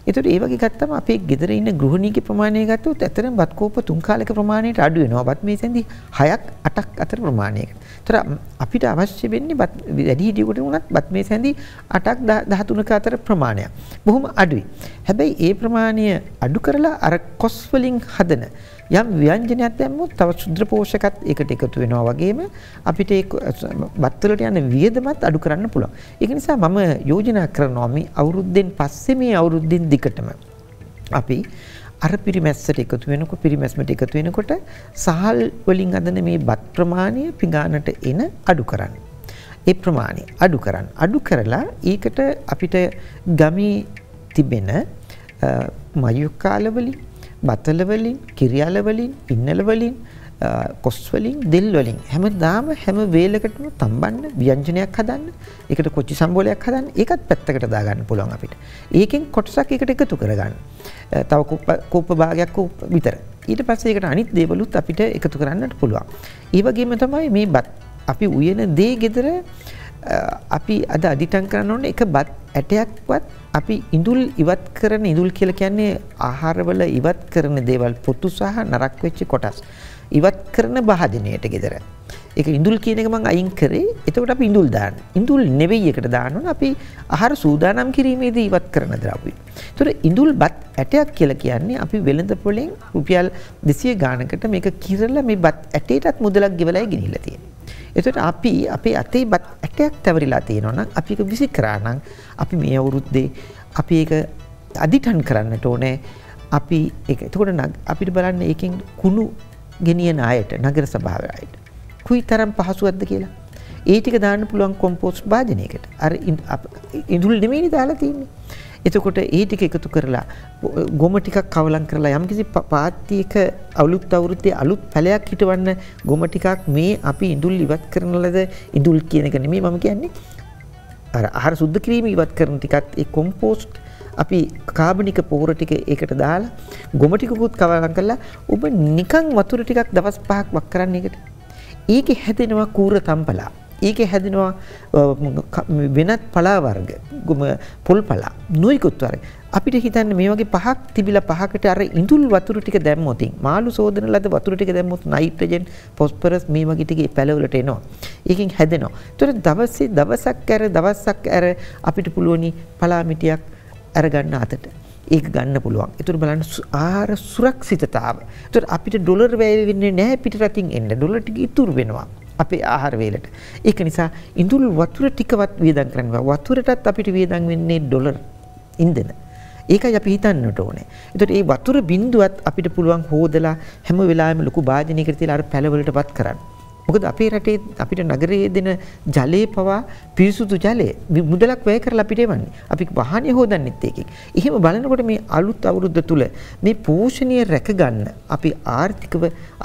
ඒතර ඒ වගේ ගත්තම අපේ ගෙදර ඉන්න ගෘහණීගේ ප්‍රමාණය ගත්තොත් ඇතරම් බත් කෝප තුන් කාලයක ප්‍රමාණයට අඩු වෙනවා. බත් මේසෙන්දි 6ක් 8ක් අතර ප්‍රමාණයකට. ඒතර අපිට අවශ්‍ය වෙන්නේ බත් වැඩි හිටියෙකුට උනත් බත් මේසෙන්දි 8ක් 13ක අතර ප්‍රමාණයක්. බොහොම අඩුයි. හැබැයි ඒ ප්‍රමාණය අඩු කරලා අර කොස් හදන යම් ව්‍යංජනයක් දැම්මොත් තව ශුද්‍ර පෝෂකත් ඒකට එකතු වෙනවා වගේම අපිට ඒ බත්වලට යන වියදමත් අඩු කරන්න පුළුවන්. ඒක නිසා මම යෝජනා කරනවා මේ අවුරුද්දෙන් පස්සේ මේ අවුරුද්දෙන් දිකටම අපි අර පිරිමැස්සට එකතු වෙනකොට පිරිමැස්මට එකතු වෙනකොට සහල් වලින් අදන මේ බත් ප්‍රමාණය පිඟානට එන අඩු කරන්න. ඒ ප්‍රමාණය අඩු කරන්න. අඩු කරලා ඒකට අපිට ගමේ තිබෙන මයුක් කාලවලින් බතල වලින්, කිරියල වලින්, පින්නල වලින්, කොස් වලින්, දෙල් වලින් හැමදාම හැම වේලකටම තම්බන්න ව්‍යංජනයක් හදන්න, ඒකට කොචි සම්බෝලයක් හදන්න, ඒකත් පැත්තකට දාගන්න පුළුවන් අපිට. ඒකෙන් කොටසක් එකට එකතු කරගන්න. තව කුප්ප කුප්ප භාගයක් විතර. ඊට පස්සේ ඒකට අනිත් දේවලුත් අපිට එකතු කරන්නට පුළුවන්. ඒ වගේම තමයි මේ බත් අපි උයන දේ gedara අපි අද අධිටන් කරන්න ඕන එක බත් ඇටයක්වත් අපි ඉඳුල් ඉවත් කරන ඉඳුල් කියලා කියන්නේ ආහාරවල ඉවත් කරන දේවල් පොතු සහ නරක වෙච්ච කොටස් ඉවත් කරන භාජනයට ගෙදර. ඒක ඉඳුල් කියන එක මම අයින් කරේ. එතකොට අපි ඉඳුල් දාන්න. ඉඳුල් නෙවෙයි එකට දාන්න අපි ආහාර සූදානම් කිරීමේදී ඉවත් කරන ද්‍රව්‍ය. ඒතර ඉඳුල් බත් ඇටයක් කියලා කියන්නේ අපි වෙළඳ පොලෙන් රුපියල් 200 ගාණකට මේක කිරලා මේ බත් ඇටයටත් මුදලක් ගෙවලායි ගෙනිහිලා තියෙන්නේ. එතුට අපි අපේ අතේ බත් ඇටයක් තැවරිලා තියෙනවනම් අපි එක විසි කරානම් අපි මේ අවුරුද්දේ අපි ඒ අධිටන් කරන්නට ඕනෑ අපි එතකොට න අපිට බලන්න ඒකින් කුණු ගෙනියන අයට නගර සභාවයට කුයි තරම් පහසුවත්ද කියලා ඒටික දාන්න පුළුවන් කොම්පෝස්් භාජනයකට අර ඉඳුල් නෙමේනි දාලා තින්නේ එතකොට ඒ ටික එකතු කරලා ගොම ටිකක් කවලම් කරලා යම්කිසි පාත්තියක අවුලුත් අවුරුත්තේ අලුත් පැලයක් හිටවන්න ගොම ටිකක් මේ අපි ඉඳුල් ඉවත් කරන ලද ඉඳුල් කියන එක නෙමෙයි මම කියන්නේ අර ආහාර සුද්ධ කිරීම ඉවත් කරන ටිකක් ඒ කොම්පෝස්ට් අපි කාබනික පෝර ටික ඒකට දාලා ගොම ටිකකුත් කවලම් කරලා ඔබ නිකන් වතුර ටිකක් දවස් පහක් වක් කරන්න එකට. ඒකේ හැදෙනවා කූර තම්පලා. ඒකේ හැදෙනවා වෙනත් පලා වර්ග පොල් පලා නොයිකුත් වර්ග අපිට හිතන්න මේ වගේ පහක් තිබිලා පහකට අර ඉඳුල් වතුර ටික දැම්මොත් මාළු සෝදන ලද වතුර ටික දැම්මොත් නයිට්‍රජන් ෆොස්ෆරස් මේ වගේ ටික පැලවලට එනවා. ඒකෙන් හැදෙනවා. ඒතර දවසේ දවසක් ඇර දවසක් ඇර අපිට පුළුවනි පලා මිටියක් අරගන්න අතට. ඒක ගන්න පුළුවන්. ඒතර බලන්න ආහාර සුරක්ෂිතතාව. ඒතර අපිට ඩොලර් වැය වෙන්නේ නැහැ පිටරටින් එන්න. ඩොලර් ටික ඉතුරු වෙනවා. අපේ ආහාර වේලට. ඒක නිසා ඉඳුල් වතුර ටිකවත් වියදම් කරන්න වතුරටත් අපිට වියදම් වෙන්නේ ඩොලර් ඉන්ධන. ඒකයි අපි හිතන්නට ඕනේ. ඒතකොට මේ වතුර බින්දුවත් අපිට පුළුවන් හොදලා හැම වෙලාවෙම ලොකු භාජනයකට තියලා අර පැලවලටපත් කරන්න. මොකද අපේ රටේ අපිට නගරයේ දෙන ජලය පවා පිරිසුදු ජලය මුදලක් වැය කරලා අපිට එවන්නේ. අපි වාහනේ හොදන්නෙත් ඒකෙන්. එහෙම බලනකොට මේ අලුත් අවුරුද්ද තුල මේ පෝෂණීය රැකගන්න අපි ආර්ථිකව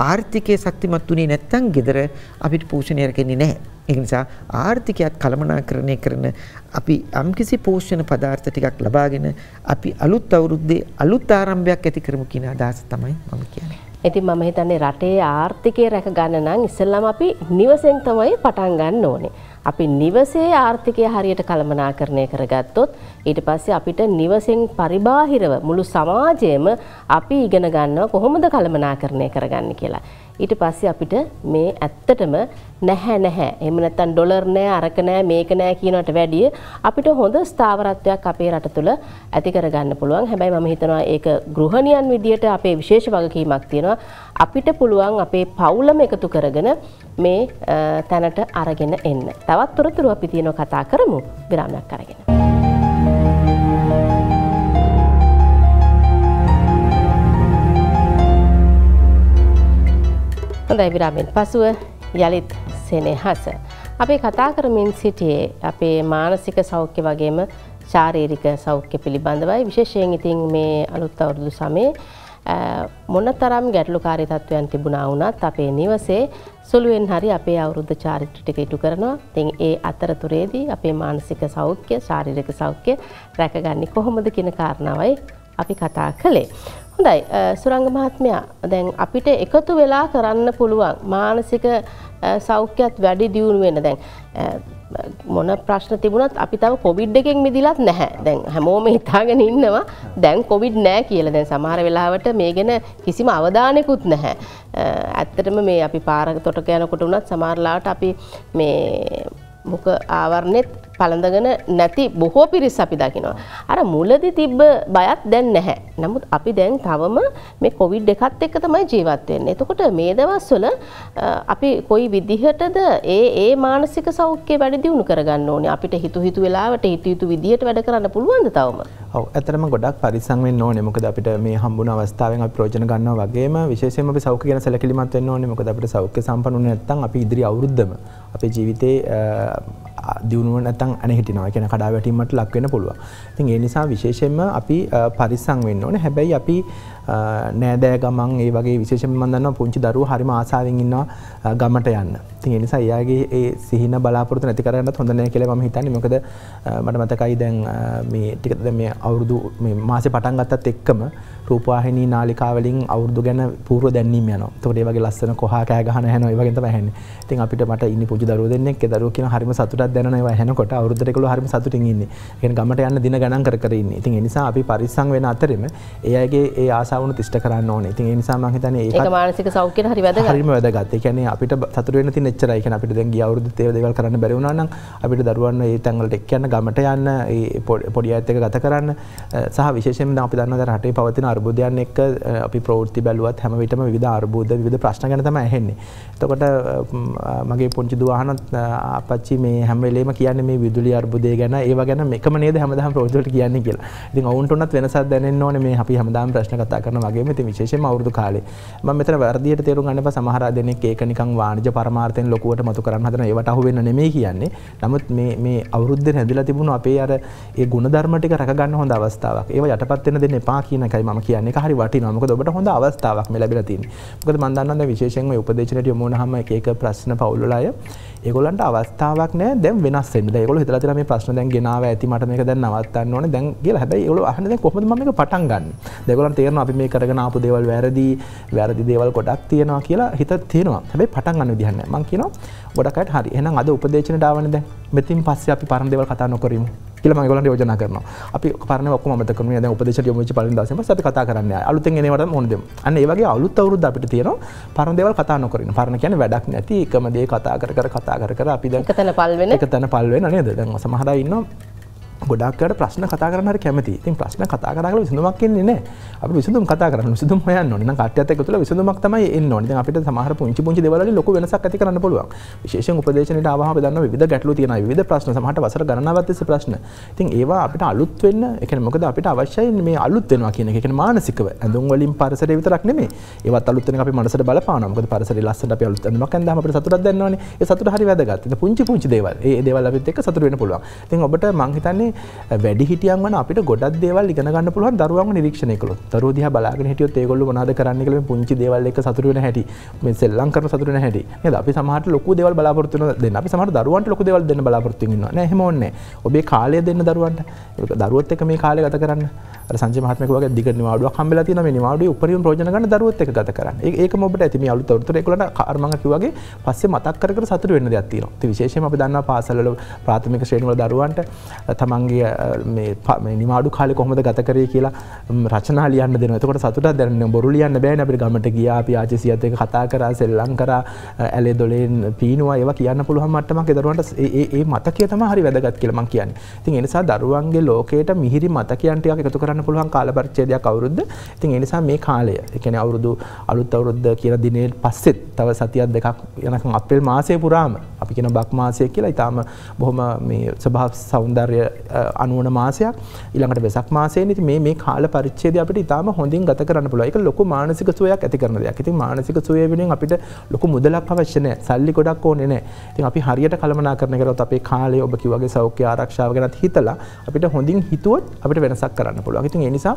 ආර්ථිකයේ ශක්තිමත් වුණේ නැත්නම් gedara අපිට පෝෂණීය රැකෙන්නේ නැහැ. ඒ නිසා ආර්ථිකයත් කළමනාකරණය කරන අපි යම්කිසි පෝෂණ පදාර්ථ ටිකක් ලබාගෙන අපි අලුත් අවුරුද්දේ අලුත් ආරම්භයක් ඇති කරමු කියන අදහස තමයි මම කියන්නේ. ඉතින් මම හිතන්නේ රටේ ආර්ථිකය රැක ගන්න නම් ඉස්සෙල්ලාම අපි නිවසෙන් තමයි පටන් ගන්න ඕනේ. අපි නිවසේ ආර්ථිකය හරියට කළමනාකරණය කරගත්තොත් ඊට පස්සේ අපිට නිවසෙන් පරිබාහිරව මුළු සමාජයම අපි ඉගෙන ගන්නව කොහොමද කළමනාකරණය කරගන්න කියලා. ඊට පස්සේ අපිට මේ ඇත්තටම නැහැ නැහැ එහෙම නැත්නම් ඩොලර් නෑ අරක නෑ මේක නෑ කියනට වැඩිය අපිට හොඳ ස්ථාවරත්වයක් අපේ රට තුළ ඇති කරගන්න පුළුවන්. හැබැයි මම හිතනවා ඒක ගෘහණියන් විදියට අපේ විශේෂ වගකීමක් තියෙනවා. අපිට පුළුවන් අපේ පවුලම එකතු කරගෙන මේ තැනට අරගෙන එන්න. තවත් තොරතුරු අපි තියෙනව කතා කරමු විරාමයක් අරගෙන. හොඳයි විරාමෙන් පසුව යළිත් සෙනෙහස. අපේ කතා කරමින් සිටියේ අපේ මානසික සෞඛ්‍ය වගේම ශාරීරික සෞඛ්‍ය පිළිබඳවයි විශේෂයෙන් ඉතින් මේ අලුත් අවුරුදු සමයේ මොන තරම් ගැටලුකාරී තත්ත්වයන් තිබුණා වුණත් අපේ නිවසේ සුළුවෙන් හරි අපේ අවුරුද්ධ චාරිත්‍ර ටික ඉටු කරනවා. ඉතින් ඒ අතරතුරේදී අපේ මානසික සෞඛ්‍ය, ශාරීරික සෞඛ්‍ය රැකගන්නේ කොහොමද කියන කාරණාවයි අපි කතා කළේ. හොඳයි සුරංග මහත්මයා දැන් අපිට එකතු වෙලා කරන්න පුළුවන් මානසික සෞඛ්‍යත් වැඩි දියුණු වෙන දැන් මොන ප්‍රශ්න තිබුණත් අපි තව කොවිඩ් එකෙන් මිදිලත් නැහැ. දැන් හැමෝම හිතාගෙන ඉන්නවා දැන් කොවිඩ් නැහැ කියලා. දැන් සමහර වෙලාවට මේ ගැන කිසිම අවධානයකුත් නැහැ. ඇත්තටම මේ අපි පාර තොටක යනකොට වුණත් සමහරලාට අපි මේ මුඛ ආවරණෙත් පළඳගෙන නැති බොහෝ පිරිස් අපි දකිනවා. අර මුලදි තිබ්බ බයත් දැන් නැහැ. නමුත් අපි දැන් තවම මේ කොවිඩ් එකත් එක්ක තමයි ජීවත් වෙන්නේ. එතකොට මේ දවස්වල අපි කොයි විදිහටද ඒ ඒ මානසික සෞඛ්‍ය වැඩි දියුණු කරගන්න ඕනේ. අපිට හිතු හිතු වෙලාවට හිතු හිතු විදිහට වැඩ කරන්න පුළුවන්ද තවම? ඔව්. ඇත්තටම ගොඩක් පරිස්සම් වෙන්න ඕනේ. මොකද අපිට මේ හම්බුන අවස්ථාවෙන් අපි ප්‍රයෝජන ගන්නවා වගේම විශේෂයෙන්ම අපි සෞඛ්‍ය ගැන සැලකිලිමත් වෙන්න ඕනේ. මොකද අපිට සෞඛ්‍ය සම්පන්න නැත්නම් අපි ඉදිරි අවුරුද්දම අපේ ජීවිතේ දියුණුව නැතන් ඇනහිටිනවා කියන කඩා වැටීමට ලක්වෙන පුළුව. තින් ඒ නිසා විශේෂයෙන්ම අපි පරිසං වෙන්න ඕන හැබැයි අපි නෑදෑ ගමන් ඒ වගේ විශේෂම මන්දන්න පුංචි දරු හරිම ආසාාවෙන් ඉන්නවා ගමට යන්න තිය නිසා යාගේ ඒ සිහින බලාපොරතු නැති කරන්න හොඳනය කියලම හිතන්න මොකද මට මතකයි දැන් මේ ටිකද මේ අවුරුදු මාස පටන් ගත්තත් එක්කම රූපවාහිනී නාලිකාවලින් අවුරදු ගැන පූර දැන්නීම යන තොටේ වගේ ලස්සන කොහා කෑගහන හැන වගත පැහැන තින් අපිට මට ඉන්න පුජ දරුව දෙන්නෙක් දරුව කියන හරිම සතුටක් දැනන හැනකොට අවුදරකළ හරිම සතුටින් ඉන්නේ ගෙන ගමට යන්න දින ගණන් කරන්න ඉන්න ඉතින් නිසා අපි පරිසං වෙන අතරම ඒයගේ ඒ ආසා ආසාාවන තිෂ්ට කරන්න ඕන ඉතින් නිසා මහිතන ඒ මානසික සෞඛ්‍ය හරි වැද හරිම වැදගත් කියන අපිට සතුරෙන ති ච්චරයික අපිට දැන් අවුදු තේදවල් කරන්න බැරිවුණන අපිට දරුවන්න ඒ තැන්වලට එක් කියන්න ගමට යන්න පොඩි ඇත්තක ගත කරන්න සහ විශේෂෙන් අපි දන්න දරහටේ පවතින අර්බුදයන් එක් අපි ප්‍රෝෘති බැලුවත් හැමවිටම විධ අර්බෝධ විධ ප්‍රශ්න ගැනතම ඇහෙන්නේ එතකොට මගේ පුංචි දුවහනත් අපච්චි මේ හැමලේම කියන මේ විදුලි අර්බුදය ගැන ඒ ගැන එකම නේද හැමදාම ප්‍රෝජලට කියන්නේ කියලා ඉතින් ඔවුන්ටනත් වෙනසත් දැනෙන්න ඕන මේ අපි හැමදාම් ප්‍රශ්න කතා කරන වගේ ති විශේෂම අවුරදු කාලේ ම මෙතර වැරදියට තේරු ගන්නප සමහර දෙනෙක් ඒක නිකන් වාණජ පරමාර්ථයෙන් ලොකුවට මතු කරන්න හදන ඒවට අහු වෙන්න නෙමෙයි කියන්නේ. නමුත් මේ මේ අවුරුද්දෙන් හැදිලා තිබුණු අපේ අර ඒ ಗುಣධර්ම ටික රැක ගන්න හොඳ අවස්ථාවක්. ඒව යටපත් වෙන්න දෙන්න එපා කියන එකයි මම කියන්නේ. ඒක හරි වටිනවා. මොකද ඔබට හොඳ අවස්ථාවක් මේ ලැබිලා තියෙන්නේ. මොකද මම දන්නවා දැන් විශේෂයෙන්ම මේ උපදේශනයට යොමු වුණාම එක එක ප්‍රශ්න පවුල් වල අය ඒගොල්ලන්ට අවස්ථාවක් නෑ දැන් වෙනස් වෙන්න. දැන් ඒගොල්ලෝ හිතලා තියෙන මේ ප්‍රශ්න දැන් ගෙනාව ඇති මට මේක දැන් නවත්තන්න ඕනේ. දැන් කියලා හැබැයි ඒගොල්ලෝ අහන්නේ දැන් කොහොමද මම මේක පටන් ගන්නෙ? දැන් ඒගොල්ලන් තේරෙනවා අපි මේ කරගෙන අපපු දේවල් වැරදි වැරදි දේවල් ගොඩක් තියෙනවා කියලා හිත තියෙනවා හැබයි පටන් අන්න දිහන්න මං කියන ගොඩකට හරි එනම් අද උපදේශන ඩාවනද මෙතින් පස්ස අපි පරන්දවල් කතා නොකරීම කියලා මගලට යෝජන කරන අපි පරන ක් මතකන ද උපදේශ යොමච පල දසම සති කතා කරන්න අලුත නවට මොද අන්න ඒගේ අලුත් අවරුද අපිට තියෙන පරන්දවල් කතා නොකරින් පරණ කියන වැඩක් නැති එකමදේ කතා කර කතා කර අපි දැ තන පල්වෙන එක තැන පල්වෙන නද සමහර ඉන්නවා ගොඩක්කට ප්‍රශ්න කතා කරනට කැමති තින් ප්‍රශ්න කතා කරල විසඳමක් කියන්නේ නෑ අප විසඳම් කතා කරන්න විසඳම් හය නොන කටයක තුළ විසඳමක් තමයි එන්න අපිට සමහර පුංචි පුංචි දෙවල ලොක වෙනසක් ඇති කරන්න පුළුවන් විශේෂ උපදේශනයට ආවාහ දන්න විධ ගැටලු තියෙන විධ ප්‍රශ්න සමහට වසර ගණනවත් ප්‍රශ්න තින් ඒවා අපිට අලුත් වෙන්න එක මොකද අපිට අවශ්‍යයි මේ අලුත් වෙනවා කියන එක මානසිකව ඇඳුම් වලින් පරසර විතරක් නෙමේ ඒවත් අලුත් වෙන අපි මනසට බලපානවා මොකද පරසර ලස්සනට අපි අලුත් වෙනවා කන්දම අපිට සතුටක් දැනනවානේ ඒ සතුට හරි වැදගත් ඉතින් පුංචි පුංචි දේවල් ඒ දේවල් අපිත් එක්ක සතුට වෙන්න පුළුවන් ඉතින් ඔබට මං හිතන්නේ කියන්නේ වැඩිහිටියන් වන අපිට ගොඩක් දේවල් ඉගෙනගන්න පුළුවන් දරුවන් නිරීක්ෂණය කළොත් දරුවෝ දිහා බලාගෙන හිටියොත් ඒගොල්ලෝ මොනවද කරන්නේ කියලා මේ පුංචි දේවල් එක සතුටු වෙන හැටි මේ සෙල්ලම් කරන සතුටු වෙන හැටි නේද අපි සමහරට ලොකු දේවල් බලාපොරොත්තු වෙනවා දෙන්න අපි සමහර දරුවන්ට ලොකු දේවල් දෙන්න බලාපොරොත්තු වෙනවා නෑ එහෙම ඕනේ ඔබේ කාලය දෙන්න දරුවන්ට දරුවොත් එක මේ කාලය ගත කරන්න සංජ මහත්මකගේ දිග නිවාඩුවක් හම්බල තින නිවාඩු උපරිම ප්‍රෝජනගන්න දරුවත් එක ගත කරන්න ඒක මොබට ඇතිම අලු තොරතුර එකට කර්මකිවගේ පස්සේ මතක්කර සතුර වෙන්න දත්තින විශේෂම අපි දන්න පාසල්ල ප්‍රාථමික ශ්‍රේණුවල දරුවන්ට තමන්ගේ නිවාඩු කාලෙ කොහොමද ගත කරේ කියලා රචනා ලියන්න දෙනකට සතුට දැන බොරුලියන්න බෑන අපට ගමට ගියා පියාචසියතක කතා කරා සෙල්ලං කරා ඇලේ දොලෙන් පීනවා ඒව කියන්න පුළුවන් මටමක් දරුවන්ට ඒ මතකය තම හරි වැදගත් කියලමක් කියන්න තින් එනිසා දරුවන්ගේ ලෝකයට මිහිරි මතකයන්ටයක් එකතු කර කරන්න පුළුවන් කාලපරිච්චේදයක් අවුරුද්ද. ඉතින් ඒ නිසා මේ කාලය, ඒ කියන්නේ අවුරුදු අලුත් අවුරුද්ද කියන දිනේ පස්සෙත් තව සතියක් දෙකක් යනකම් අප්‍රේල් මාසය පුරාම අපි කියන බක් මාසය කියලා ඊටාම බොහොම මේ ස්වභාව సౌందර්ය අනුවන මාසයක්. ඊළඟට වෙසක් මාසයනේ. ඉතින් මේ මේ කාල පරිච්ඡේදය අපිට ඊටාම හොඳින් ගත කරන්න පුළුවන්. ඒක ලොකු මානසික සුවයක් ඇති කරන දෙයක්. ඉතින් මානසික සුවය වෙනුවෙන් අපිට ලොකු මුදලක් අවශ්‍ය නැහැ. සල්ලි ගොඩක් ඕනේ නැහැ. ඉතින් අපි හරියට කළමනාකරණය කරොත් අපේ කාලය ඔබ කිව්වාගේ සෞඛ්‍ය ආරක්ෂාව ගැනත් හිතලා අපිට හොඳින් හිතුවොත් අපිට වෙනසක් කරන්න පුළුවන්. ඉතින් ඒ නිසා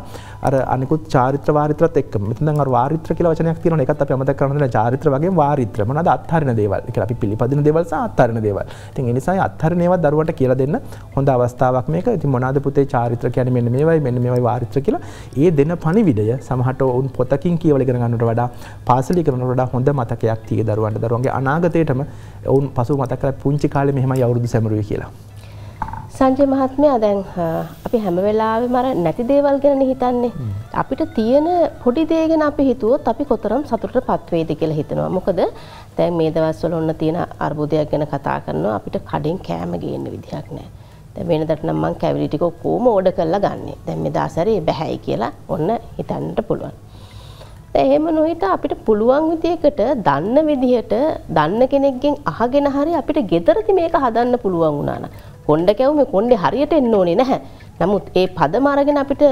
අර අනිකුත් චාරිත්‍ර වාරිත්‍රත් එක්කම මෙතන දැන් අර වාරිත්‍ර කියලා වචනයක් තියෙනවා ඒකත් අපි අමතක කරන්න දෙන චාරිත්‍ර වගේ වාරිත්‍ර මොනවාද අත්හරින දේවල් කියලා අපි පිළිපදින දේවල් සහ අත්හරින දේවල්. ඉතින් ඒ නිසා අත්හරින ඒවා දරුවන්ට කියලා දෙන්න හොඳ අවස්ථාවක් මේක. ඉතින් මොනවාද පුතේ චාරිත්‍ර කියන්නේ මෙන්න මේවයි මෙන්න මේවයි වාරිත්‍ර කියලා. ඒ දෙන පණිවිඩය සමහරට ඔවුන් පොතකින් කියවල ඉගෙන ගන්නට වඩා පාසලේ ඉගෙන ගන්නට වඩා හොඳ මතකයක් තියෙ දරුවන්ට දරුවන්ගේ අනාගතේටම ඔවුන් පසු මතක කරලා පුංචි කාලේ මෙහෙමයි අවුරුදු සැමරුවේ කියලා. සංජය මහත්මයා දැන් අපි හැම වෙලාවෙම අර නැති දේවල් ගැන හිතන්නේ. අපිට තියෙන පොඩි දේ ගැන අපි හිතුවොත් අපි කොතරම් සතුටටපත් වේද කියලා හිතනවා. මොකද දැන් මේ දවස්වල ඔන්න තියෙන අර්බුදයක් ගැන කතා කරනවා අපිට කඩෙන් කෑම ගේන්න විදිහක් නැහැ. දැන් වෙනදට නම් මං කැවිලි ටික ඔක්කොම ඕඩර් කරලා ගන්නෙ. දැන් මේ දාසරේ බැහැයි කියලා ඔන්න හිතන්නට පුළුවන්. දැන් එහෙම නොහිත අපිට පුළුවන් විදිහකට දන්න විදිහට දන්න කෙනෙක්ගෙන් අහගෙන හරි අපිට gederthi මේක හදන්න පුළුවන් වුණා නම් කොණ්ඩ කැවුම කොණ්ඩේ හරියට එන්න ඕනේ නැහැ. නමුත් ඒ පදම අරගෙන අපිට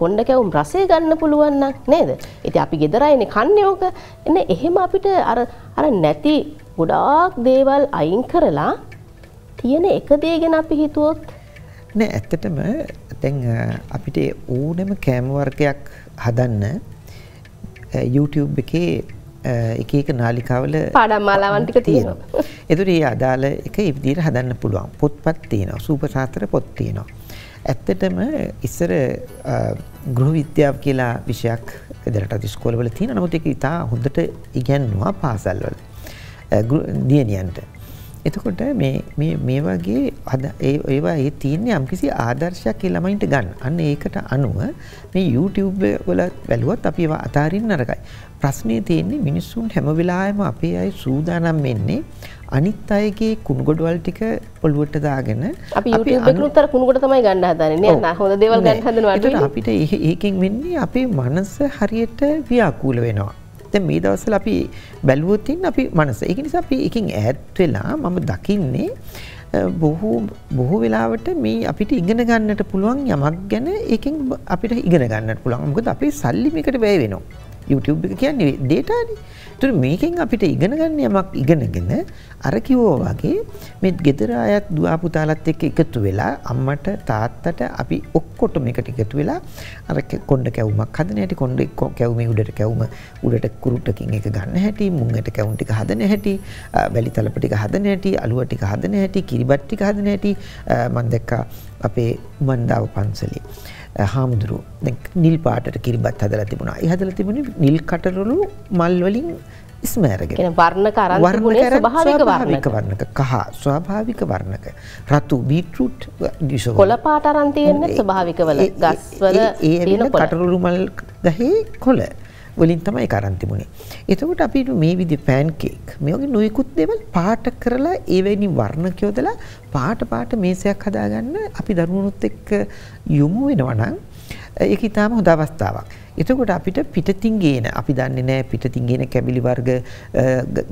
කොණ්ඩ කැවුම් රසය ගන්න පුළුවන් නම් නේද? ඉතින් අපි ගෙදරයිනේ කන්නේ ඕක. එන්නේ එහෙම අපිට අර අර නැති ගොඩාක් දේවල් අයින් කරලා තියෙන එක දේ ගැන අපි හිතුවොත් නෑ ඇත්තටම දැන් අපිට ඕනම කෑම වර්ගයක් හදන්න YouTube එකේ එක එක නාලිකාවල පාඩම් මාලාවන් ටික තියෙනවා. ඒතර ඒ අදාළ එක ඒ විදිහට හදන්න පුළුවන්. පොත්පත් තියෙනවා. සූපසාස්ත්‍ර පොත් තියෙනවා. ඇත්තටම ඉස්සර ගෘහ විද්‍යාව කියලා විෂයක් ඉදිරියට ඉස්කෝලවල තියෙනවා. නමුත් ඒක ඉතා හොඳට ඉගෙනුවා පාසල්වල. දියණියන්ට. එතකොට මේ මේ මේ වගේ අද ඒවා ඒ තියෙන යම්කිසි ආදර්ශයක් ඒ ළමයින්ට ගන්න. අන්න ඒකට අනුව මේ YouTube වල වැළුවත් අපි ඒවා අතාරින්න නරකයි. ප්‍රශ්නේ තියෙන්නේ මිනිස්සුන් හැම වෙලාවෙම අපේ අය සූදානම් වෙන්නේ අනිත් අයගේ කුණුගොඩවල් ටික ඔළුවට දාගෙන අපි YouTube එකේ උත්තර කුණුගොඩ තමයි ගන්න හදන්නේ නේද? හොඳ දේවල් ගන්න හදනවා. ඒතර අපිට ඒකෙන් වෙන්නේ අපේ මනස හරියට ව්‍යාකූල වෙනවා. දැන් මේ දවස්වල අපි බැලුවොත් ඉන්න අපි මනස. ඒක නිසා අපි එකකින් ඈත් වෙලා මම දකින්නේ බොහෝ බොහෝ වෙලාවට මේ අපිට ඉගෙන ගන්නට පුළුවන් යමක් ගැන ඒකෙන් අපිට ඉගෙන ගන්නට පුළුවන්. මොකද අපි සල්ලි මේකට වැය වෙනවා. YouTube එක කියන්නේ ඩේටානේ. ඒතර මේකෙන් අපිට ඉගෙන ගන්න යමක් ඉගෙනගෙන අර කිව්වා වගේ මේ ගෙදර අයත් දුව පුතාලත් එක්ක එකතු වෙලා අම්මට තාත්තට අපි ඔක්කොටම එකට එකතු වෙලා අර කොණ්ඩ කැවුමක් හදන හැටි කොණ්ඩ කැවුමේ උඩට කැවුම උඩට කුරුට්ටකින් එක ගන්න හැටි මුංගට කැවුම් ටික හදන හැටි වැලි තලප ටික හදන හැටි අලුව ටික හදන හැටි කිරිබත් ටික හදන හැටි මම දැක්කා අපේ උමන්දාව පන්සලේ හාමුදුරුව නිල් පාටට කිරිබත් හදල තිබුණා හදල තිබුණ නිල් කටරලු මල්වලින් ඉස්මෑරගෙන වර්ණ වර්ණ භාවික වර්ණක කහ ස්වාභාවික වර්ණක රතු බීටරුට් කොල පාටරන්තියන්න ස්භාවිකවල ගස්වල ඒ කටරුළු මල් ගහේ කොල වලින් තමයි කරන් තිබුණේ. එතකොට අපිට මේ විදි පෑන් කේක් මේ වගේ නොයෙකුත් දේවල් පාට කරලා ඒවෙනි වර්ණ කියොදලා පාට පාට මේසයක් හදාගන්න අපි දරුවනුත් එක්ක යොමු වෙනවා නම් ඒක ඊටාම හොඳ අවස්ථාවක්. එතකොට අපිට පිටතින් ගේන අපි දන්නේ නැහැ පිටතින් ගේන කැබිලි වර්ග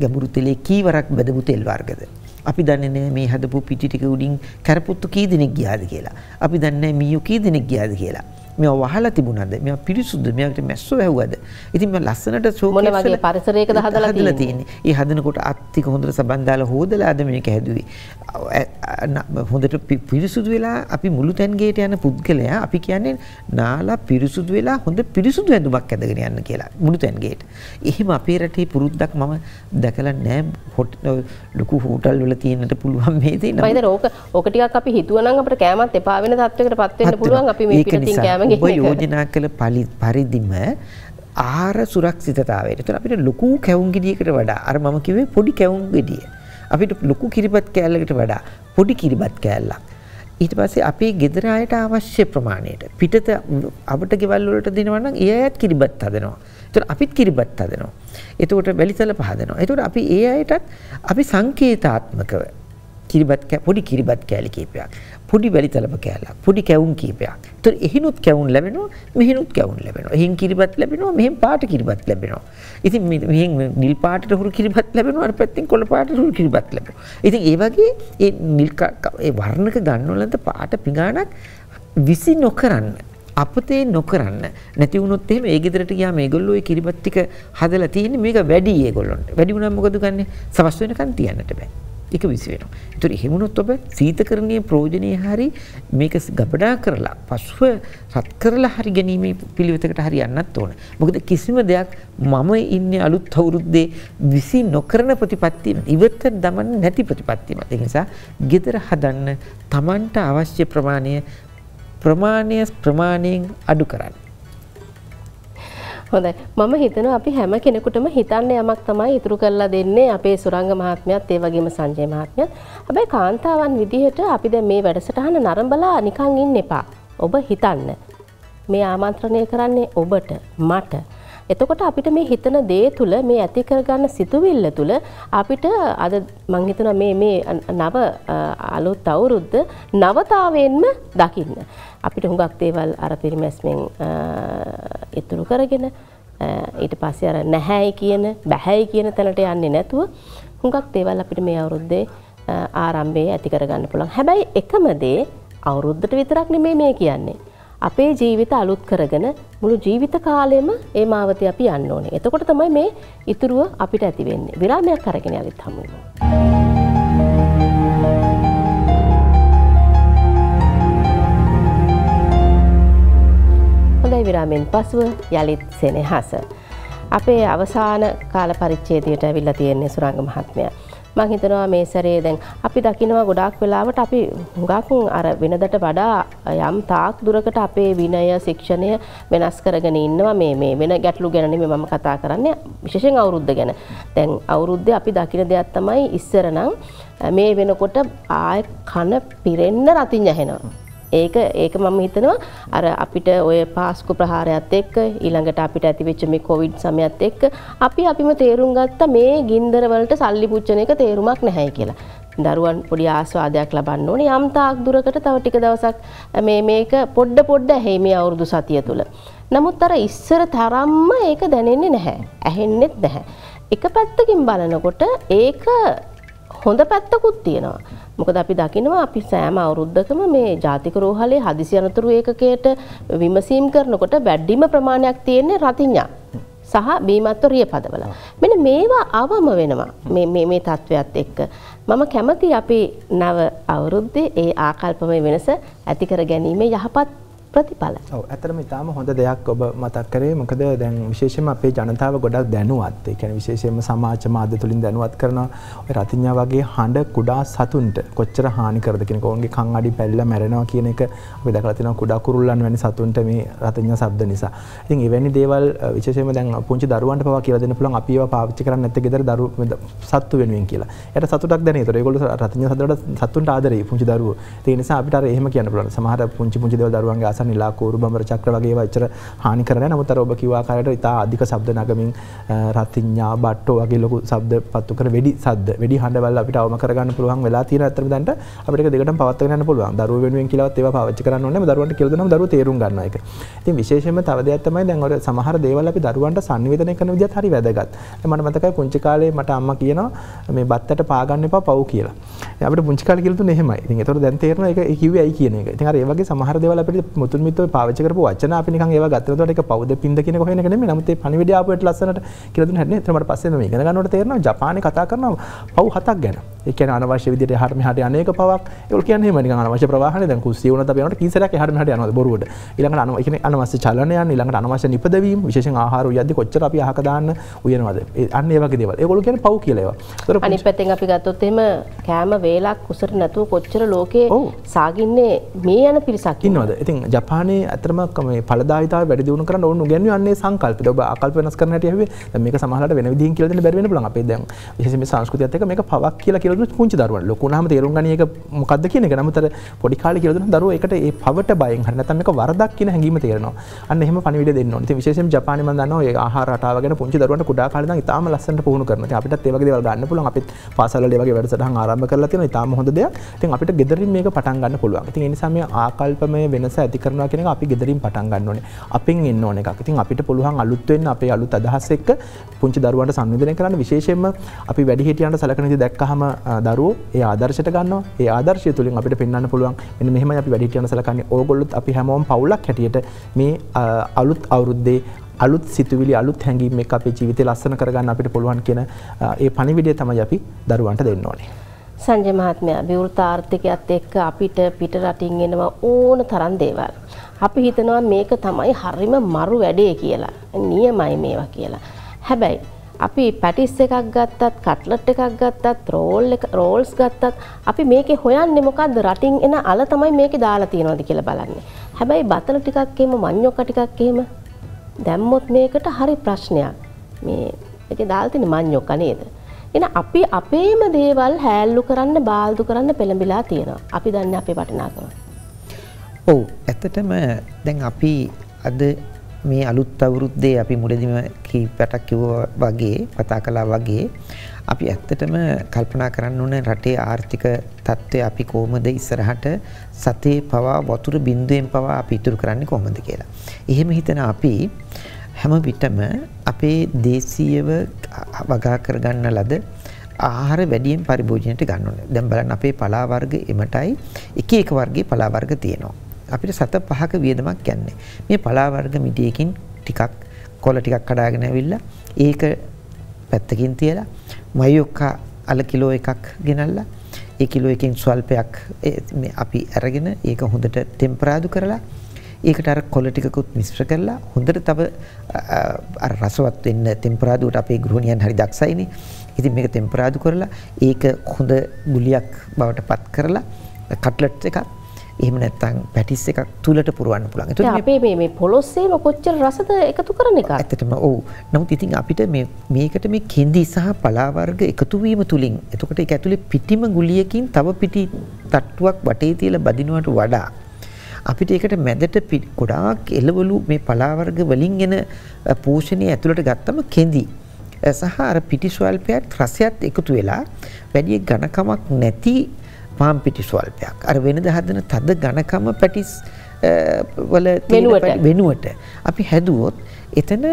ගැඹුරු තෙලේ කීවරක් බදමු තෙල් වර්ගද අපි දන්නේ නැහැ මේ හදපු පිටි ටික උඩින් කරපුත්තු කී දෙනෙක් ගියාද කියලා. අපි දන්නේ නැහැ මීයෝ කී දෙනෙක් ගියාද කියලා. මේවා වහලා තිබුණාද? මේවා පිරිසුදුද? මේකට මැස්සෝ වැහුවද? ඉතින් මම ලස්සනට ෂෝකේස් මොන වගේ පරිසරයකද හදලා තියෙන්නේ? ඒ හදනකොට අත් ටික හොඳට සබන් දාලා හොදලාද මේක හැදුවේ? හොඳට පිරිසුදු වෙලා අපි මුළු තැන්ගේට යන පුද්ගලයා අපි කියන්නේ නාලා පිරිසුදු වෙලා හොඳ පිරිසුදු ඇඳුමක් ඇඳගෙන යන්න කියලා මුළු තැන්ගේට. එහෙම අපේ රටේ පුරුද්දක් මම දැකලා නැහැ. ලොකු හෝටල් වල තුළ තියෙනට පුළුවන් මේ තියෙන. බයිද ඕක ඕක ටිකක් අපි හිතුවනම් අපිට කෑමත් එපා වෙන තත්වයකට පත් වෙන්න පුළුවන් අපි මේ පිටින් කෑම ගෙන්න. ඔබ යෝජනා කළ පරිදිම ආහාර සුරක්ෂිතතාවයට. එතන අපිට ලොකු කැවුම් ගෙඩියකට වඩා අර මම කිව්වේ පොඩි කැවුම් ගෙඩිය. අපිට ලොකු කිරිබත් කෑල්ලකට වඩා පොඩි කිරිබත් කෑල්ලක්. ඊට පස්සේ අපේ ගෙදර අයට අවශ්‍ය ප්‍රමාණයට පිටත අපිට ගෙවල් වලට දෙනවා නම් ඒ අයත් කිරිබත් හදනවා. ඒතර අපිත් කිරිබත් හදනවා. එතකොට වැලිතල පහදනවා. එතකොට අපි ඒ අයටත් අපි සංකේතාත්මකව කිරිබත් පොඩි කිරිබත් කෑලි කීපයක් පොඩි වැලිතලප කෑල්ලක් පොඩි කැවුම් කීපයක්. ඒතර එහිනුත් කැවුම් ලැබෙනවා මෙහිනුත් කැවුම් ලැබෙනවා. එහින් කිරිබත් ලැබෙනවා මෙහෙන් පාට කිරිබත් ලැබෙනවා. ඉතින් මෙහෙන් නිල් පාටට හුරු කිරිබත් ලැබෙනවා අර පැත්තෙන් කොළ පාටට හුරු කිරිබත් ලැබෙනවා. ඉතින් ඒ වගේ ඒ නිල් ඒ වර්ණක ගන්නවලන්ත පාට පිඟානක් විසි නොකරන්න අපතේ නොකරන්න නැති වුණොත් එහෙම ඒ ගෙදරට ගියාම මේගොල්ලෝ ඒ කිරිබත් ටික හදලා තියෙන්නේ මේක වැඩි ඒගොල්ලොන්ට වැඩි වුණාම මොකද ගන්නෙ සවස් වෙනකන් තියන්නට බෑ ඒක විසි වෙනවා. ඒතර එහෙම වුණොත් ඔබ සීතකරණයේ ප්‍රයෝජනේ හරි මේක ගබඩා කරලා පසුව රත් කරලා හරි ගැනීමේ පිළිවෙතකට හරි යන්නත් ඕන. මොකද කිසිම දෙයක් මම ඉන්නේ අලුත් අවුරුද්දේ විසි නොකරන ප්‍රතිපත්තිය ඉවත දමන්න නැති ප්‍රතිපත්තියක්. ඒ නිසා gedara හදන්න Tamanට අවශ්‍ය ප්‍රමාණය ප්‍රමාණය ප්‍රමාණයෙන් අඩු කරන්න. හොඳයි මම හිතන අපි හැම කෙනෙකුටම හිතන්න යමක් තමයි ඉතුරු කරලා දෙන්නේ අපේ සුරංග මහත්මයත් ඒ වගේම සංජය මහත්මයත්. හැබැයි කාන්තාවන් විදිහට අපි දැන් මේ වැඩසටහන නරඹලා නිකන් ඉන්න එපා. ඔබ හිතන්න. මේ ආමන්ත්‍රණය කරන්නේ ඔබට මට එතකොට අපිට මේ හිතන දේ තුළ මේ ඇති කරගන්න සිතුවිල්ල තුළ අපිට අද මංහිතන මේ මේ නව අලුත් අවුරුද්ද නවතාවෙන්ම දකින්න. අපිට හුඟක් දේවල් අර පිරිමැස්මෙන් ඉතුරු කරගෙන ඊට පස්සේ අර නැහැයි කියන බැහැයි කියන තැනට යන්නේ නැතුව හුඟක් දේවල් අපිට මේ අවුරුද්දේ ආරම්භයේ ඇති කරගන්න පුළුවන්. හැබැයි එකම දේ අවුරුද්දට විතරක් නෙමෙයි මේ කියන්නේ. අපේ ජීවිත අලුත් කරගෙන මුළු ජීවිත කාලයම ඒ මාවතය අපි යන්න ඕනේ. එතකොට තමයි මේ ඉතුරුව අපිට ඇති වෙන්නේ. විරාමයක් අරගෙන යලිත් හමු වෙනවා. හොඳයි විරාමෙන් පසුව යළිත් සෙනෙහස. අපේ අවසාන කාල පරිච්ඡේදයට ඇවිල්ලා තියෙන්නේ සුරංග මහත්මයා. මං හිතනවා මේ සැරේ දැන් අපි දකිනවා ගොඩාක් වෙලාවට අපි හුඟක් අර වෙනදට වඩා යම් තාක් දුරකට අපේ විනය ශික්ෂණය වෙනස් කරගෙන ඉන්නවා මේ මේ වෙන ගැටලු ගැනනේ මේ මම කතා කරන්නේ විශේෂයෙන් අවුරුද්ද ගැන. දැන් අවුරුද්දේ අපි දකින දෙයක් තමයි ඉස්සර නම් මේ වෙනකොට ආය කන පිරෙන්න රතින් ඇහෙනවා. ඒක ඒක මම හිතනවා අර අපිට ඔය පාස්කු ප්‍රහාරයත් එක්ක ඊළඟට අපිට ඇතිවෙච්ච මේ කොවිඩ් සමයත් එක්ක අපි අපිම තේරුම් ගත්ත මේ ගින්දරවලට සල්ලි පුච්චන එක තේරුමක් නැහැයි කියලා. දරුවන් පොඩි ආස්වාදයක් ලබන්න ඕනේ යම් තාක් දුරකට තව ටික දවසක් මේ මේක පොඩ්ඩ පොඩ්ඩ ඇහි මේ අවුරුදු සතිය තුල. නමුත් අර ඉස්සර තරම්ම ඒක දැනෙන්නේ නැහැ. ඇහෙන්නෙත් නැහැ. එක පැත්තකින් බලනකොට ඒක හොඳ පැත්තකුත් තියෙනවා. මොකද අපි දකිනවා අපි සෑම අවුරුද්දකම මේ ජාතික රෝහලේ හදිසි අනතුරු ඒකකයට විමසීම් කරනකොට වැඩිම ප්‍රමාණයක් තියෙන්නේ රතිඤ්ඤා සහ බීමත්ව රියපදවල. මෙන්න මේවා අවම වෙනවා මේ මේ මේ தத்துவයත් එක්ක. මම කැමති අපි නව අවුරුද්දේ ඒ ආකල්පමය වෙනස ඇති කර ගැනීම යහපත් ප්‍රතිඵල. ඔව් ඇත්තටම ඊටාම හොඳ දෙයක් ඔබ මතක් කරේ. මොකද දැන් විශේෂයෙන්ම අපේ ජනතාව ගොඩක් දැනුවත්. ඒ කියන්නේ විශේෂයෙන්ම සමාජ මාධ්‍ය තුලින් දැනුවත් කරනවා. ඔය රතිඤ්ඤා වගේ හඬ කුඩා සතුන්ට කොච්චර හානි කරද කියන එක. ඔවුන්ගේ කන් අඩි පැල්ලලා මැරෙනවා කියන එක අපි දැකලා තියෙනවා කුඩා කුරුල්ලන් වැනි සතුන්ට මේ රතිඤ්ඤා ශබ්ද නිසා. ඉතින් එවැනි දේවල් විශේෂයෙන්ම දැන් පුංචි දරුවන්ට පවා කියලා දෙන්න පුළුවන් අපි ඒවා පාවිච්චි කරන්නේ නැත්නම් ගෙදර දරු සත්තු වෙනුවෙන් කියලා. එයාට සතුටක් දැනේ. ඒතකොට ඒගොල්ලෝ රතිඤ්ඤා සද්දවලට සතුන්ට ආදරේ පුංචි දරුවෝ. ඒ නිසා අපිට අර එහෙම කියන්න පුළුවන්. සමහර පුංචි පුංචි දේවල් දරුවන්ගේ ආස නැත්නම් නිලාකෝරු බඹර චක්‍ර වගේ ඒවා එච්චර හානි කරන්නේ නැහැ. නමුත් අර ඔබ කිව්ව ආකාරයට ඉතා අධික ශබ්ද නගමින් රතිඤ්ඤා බට්ටෝ වගේ ලොකු ශබ්ද පත්තු කර වෙඩි ශබ්ද වෙඩි හඬවල් අපිට අවම කරගන්න පුළුවන් වෙලා තියෙන අතරම දැන්ට අපිට ඒක දෙකටම පවත්වාගෙන යන්න පුළුවන්. දරුවෝ වෙනුවෙන් කියලාවත් ඒවා පාවිච්චි කරන්න ඕනේ. දරුවන්ට කියලා දෙනවා දරුවෝ තේරුම් ගන්නවා ඒක. ඉතින් විශේෂයෙන්ම තව දෙයක් තමයි දැන් ඔය සමහර දේවල් අපි දරුවන්ට සංවේදනය කරන විදිහත් හරි වැදගත්. මට මතකයි පුංචි කාලේ මට අම්මා කියනවා මේ බත්තට පාගන්න එපා පව් කියලා. අපිට පුංචි කාලේ කියලා දුන්නේ එහෙමයි. ඉතින් ඒතකොට දැන් තේරෙනවා ඒක කිව්වේ ඇයි කියන එක. ඉතින් අර ඒ වගේ සමහර දේවල් අපිට මුතුන්මිතව පාවිච්චි කරපු වචන අපි නිකන් ඒවා ගත්තනකොට ඒක පවුද පින්ද කියන කොහේන එක නෙමෙයි. නමුත් ඒ පණිවිඩය ආපුවට ලස්සනට කියලා දුන්න හැටනේ. එතනමට පස්සේ මම ඉගෙන ගන්නකොට තේරෙනවා ජපානයේ කතා කරනවා පව් හතක් ගැන. ඒ කියන්නේ අනවශ්‍ය විදිහට එහාට මෙහාට අනේක පවක්. ඒගොල්ලෝ කියන්නේ එහෙම නිකන් අනවශ්‍ය ප්‍රවාහනේ. දැන් කුස්සිය වුණත් අපි යනකොට කීසරයක් එහාට මෙහාට යනවා බොරුවට. ඊළඟට අනව ඒ කියන්නේ අනවශ්‍ය චලනයන් ඊළඟට අනවශ්‍ය නිපදවීම විශේෂයෙන් ආහාර උයද්දි කොච්චර අපි අහක දාන්න උයනවද? අන්න ඒ වගේ දේවල්. ඒගොල්ලෝ කියන්නේ පව් කියලා ඒවා. අනිත් පැත්තෙන් අපි ගත්තොත් එහෙම කෑම වේලක් උසට නැතුව කොච්චර ලෝකේ සාගින්නේ මේ යන පිරිසක් ඉන්නවද? ඉතින් ජපානයේ ඇතරම මේ පළදායිතාව වැඩි දියුණු කරන්න ඕන උගන්වන්නේ අන්නේ සංකල්පිත. ඔබ ආකල්ප වෙනස් කරන හැටි හැවේ. දැන් මේක සමහරවිට වෙන විදිහින් කියලා දෙන්න බැරි වෙන්න පුළුවන්. අපේ දැන් විශේෂයෙන් මේ සංස්කෘතියත් එක්ක මේක පවක් කියලා කියලා දුන්නු පුංචි දරුවන්. ලොකු වුණාම තේරුම් ගන්නේ ඒක මොකද්ද කියන එක. නමුත් අර පොඩි කාලේ කියලා දුන්න දරුවෝ ඒකට ඒ පවට බයෙන් හරි නැත්නම් මේක වරදක් කියන හැඟීම තේරෙනවා. අන්න එහෙම පණිවිඩ දෙන්න ඕනේ. ඉතින් විශේෂයෙන් ජපානයේ මම දන්නවා ඒ ආහාර රටාව ගැන පුංචි දරුවන්ට කුඩා කාලේ ඉඳන් ඉතාම ලස්සනට පුහුණු කරනවා. ඉතින් අපිටත් ඒ වගේ දේවල් ගන්න පුළුවන්. අපිත් පාසල් වල ඒ වගේ වැඩසටහන් ආරම්භ කරලා තියෙනවා. ඉතාම හොඳ දෙයක්. ඉතින් අපිට gederin මේක පටන් ගන්න පුළුවන්. ඉතින් ඒ නිසා මේ ආකල්පමය වෙනස ඇති කරනවා කෙනෙ අපි ගෙදරින් පටන් ගන්න ඕනේ අපින් එන්න ඕන එකක් ඉතින් අපිට පුළුවන් අලුත්වෙන් අපේ අලුත් අදහස් එක්ක පුංචි දරුවන්ට සංවිධනය කරන්න විශේෂයෙන්ම අපි වැඩිහිටියන්ට සලකනති දැක්කහම දරුවෝ ඒ ආදර්ශයට ගන්න ඒ ආදර්ශය තුළින් අපිට පෙන්න්න පුළුවන් මෙ මෙහම අපි වැඩිටියන සලකන්නේ ඕගොල්ලුත් අපි හැමෝම් පවුලක් හැටියට මේ අලුත් අවුරුද්දේ අලුත් සිතුවිලි අලුත් හැඟීම අපේ ජීවිතය ලස්සන කරගන්න අපිට පුළුවන් කියන ඒ පණිවිඩය තමයි අපි දරුවන්ට දෙන්න ඕනේ සංජය මහත්මයා විවෘත ආර්ථිකයත් එක්ක අපිට පිට රටින් එනවා ඕන තරම් දේවල්. අපි හිතනවා මේක තමයි හරිම මරු වැඩේ කියලා. නියමයි මේවා කියලා. හැබැයි අපි පැටිස් එකක් ගත්තත් කට්ලට් එකක් ගත්තත් රෝල් එක රෝල්ස් ගත්තත් අපි මේකේ හොයන්නේ මොකද්ද රටින් එන අල තමයි මේකේ දාලා තියෙනවද කියලා බලන්නේ. හැබැයි බතල ටිකක් එහෙම මඤ්ඤොක්ක ටිකක් එහෙම දැම්මොත් මේකට හරි ප්‍රශ්නයක්. මේ එකේ දාලා තියෙන මඤ්ඤොක්ක නේද? එන අපි අපේම දේවල් හැල්ලු කරන්න බාල්දු කරන්න පෙළඹිලා තියෙනවා. අපි දන්න අපේ වටිනාකම. ඔව් ඇත්තටම දැන් අපි අද මේ අලුත් අවුරුද්දේ අපි මුලදීම කීපටක් කිව්වා වගේ කතා කළා වගේ අපි ඇත්තටම කල්පනා කරන්න ඕනේ රටේ ආර්ථික තත්ත්වය අපි කොහොමද ඉස්සරහට සතේ පවා වතුර බිඳුවෙන් පවා අපි ඉතුරු කරන්නේ කොහොමද කියලා. එහෙම හිතන අපි හැම විටම අපේ දේශීයව වගා කරගන්න ලද ආහාර වැඩියෙන් පරිභෝජනයට ගන්න ඕනේ. දැන් බලන්න අපේ පලා වර්ග එමටයි එක එක වර්ගයේ පලා වර්ග තියෙනවා. අපිට සත පහක වියදමක් යන්නේ. මේ පලා වර්ග මිටියකින් ටිකක් කොළ ටිකක් කඩාගෙන ඇවිල්ලා ඒක පැත්තකින් තියලා මයෝක්කා අල කිලෝ එකක් ගෙනල්ලා ඒ කිලෝ එකකින් ස්වල්පයක් අපි අරගෙන ඒක හොඳට ටෙම්පරාදු කරලා ඒකට අර කොළ ටිකකුත් මිශ්‍ර කරලා හොඳට තව අර රසවත් වෙන්න ටෙම්පරාදුවට අපේ ගෘහණියන් හරි දක්ෂයිනේ. ඉතින් මේක ටෙම්පරාදු කරලා ඒක හොඳ ගුලියක් බවට පත් කරලා කට්ලට් එකක් එහෙම නැත්නම් පැටිස් එකක් තුලට පුරවන්න පුළුවන්. ඒත් අපේ මේ මේ පොලොස්සේම කොච්චර රසද එකතු කරන එක. ඇත්තටම ඔව්. නමුත් ඉතින් අපිට මේ මේකට මේ කෙඳි සහ පලා වර්ග එකතු වීම තුලින් එතකොට ඒක ඇතුලේ පිටිම ගුලියකින් තව පිටි තට්ටුවක් වටේ තියලා බදිනවට වඩා අපිට ඒකට මැදට ගොඩාක් එළවලු මේ පලා වර්ග වලින් එන පෝෂණය ඇතුළට ගත්තම කෙඳි සහ අර පිටි ස්වල්පයත් රසයත් එකතු වෙලා වැඩි ඝනකමක් නැති පාන් පිටි ස්වල්පයක්. අර වෙනද හදන තද ඝනකම පැටිස් වල වෙනුවට අපි හැදුවොත් එතන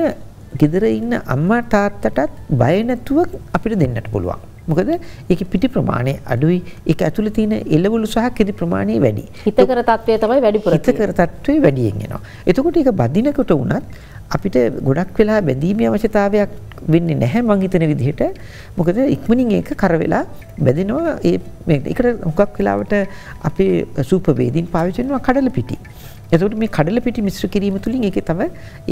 ගෙදර ඉන්න අම්මා තාත්තටත් බය නැතුව අපිට දෙන්නට පුළුවන්. මොකද ඒකේ පිටි ප්‍රමාණය අඩුයි ඒක ඇතුළේ තියෙන එළවලු සහ කිරි ප්‍රමාණය වැඩි. හිතකර තත්වය තමයි වැඩිපුර හිතකර තත්වය වැඩියෙන් එනවා. එතකොට ඒක බදිනකොට වුණත් අපිට ගොඩක් වෙලා බැඳීමේ අවශ්‍යතාවයක් වෙන්නේ නැහැ මං හිතන විදිහට. මොකද ඉක්මනින් ඒක කර වෙලා බැදෙනවා ඒ මේකට හුඟක් වෙලාවට අපේ සූප වේදින් පාවිච්චි කරනවා කඩල පිටි. එතකොට මේ කඩල පිටි මිශ්‍ර කිරීම තුලින් ඒකේ තව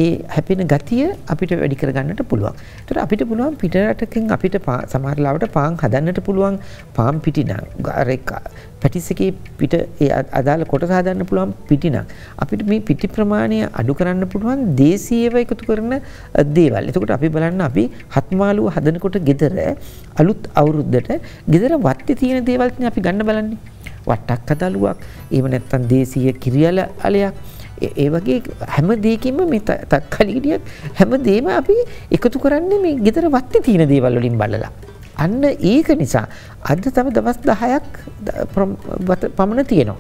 ඒ හැපෙන ගතිය අපිට වැඩි කරගන්නට පුළුවන්. ඒතර අපිට පුළුවන් පිට රටකින් අපිට සමහර ලාවට පාන් හදන්නට පුළුවන් පාන් පිටි නම් අර පැටිස් එකේ පිට ඒ අදාළ කොටස හදන්න පුළුවන් පිටි නම් අපිට මේ පිටි ප්‍රමාණය අඩු කරන්න පුළුවන් දේශීයව එකතු කරන දේවල්. එතකොට අපි බලන්න අපි හත්මාලුව හදනකොට gedara අලුත් අවුරුද්දට gedara වත්තේ තියෙන දේවල් අපි ගන්න බලන්නේ. වට්ටක්ක දළුවක් ඒම නැත්තන් දේශීය කිරියල අලයක් ඒ වගේ හැම දේකින්ම මේ තක්කලිටියත් හැම දේම අපි එකතු කරන්නේ මේ ගෙතර වත්ති තියෙන දේවල් වලින් බලලා අන්න ඒක නිසා අද තව දවස් දහයක් පමණ තියෙනවා.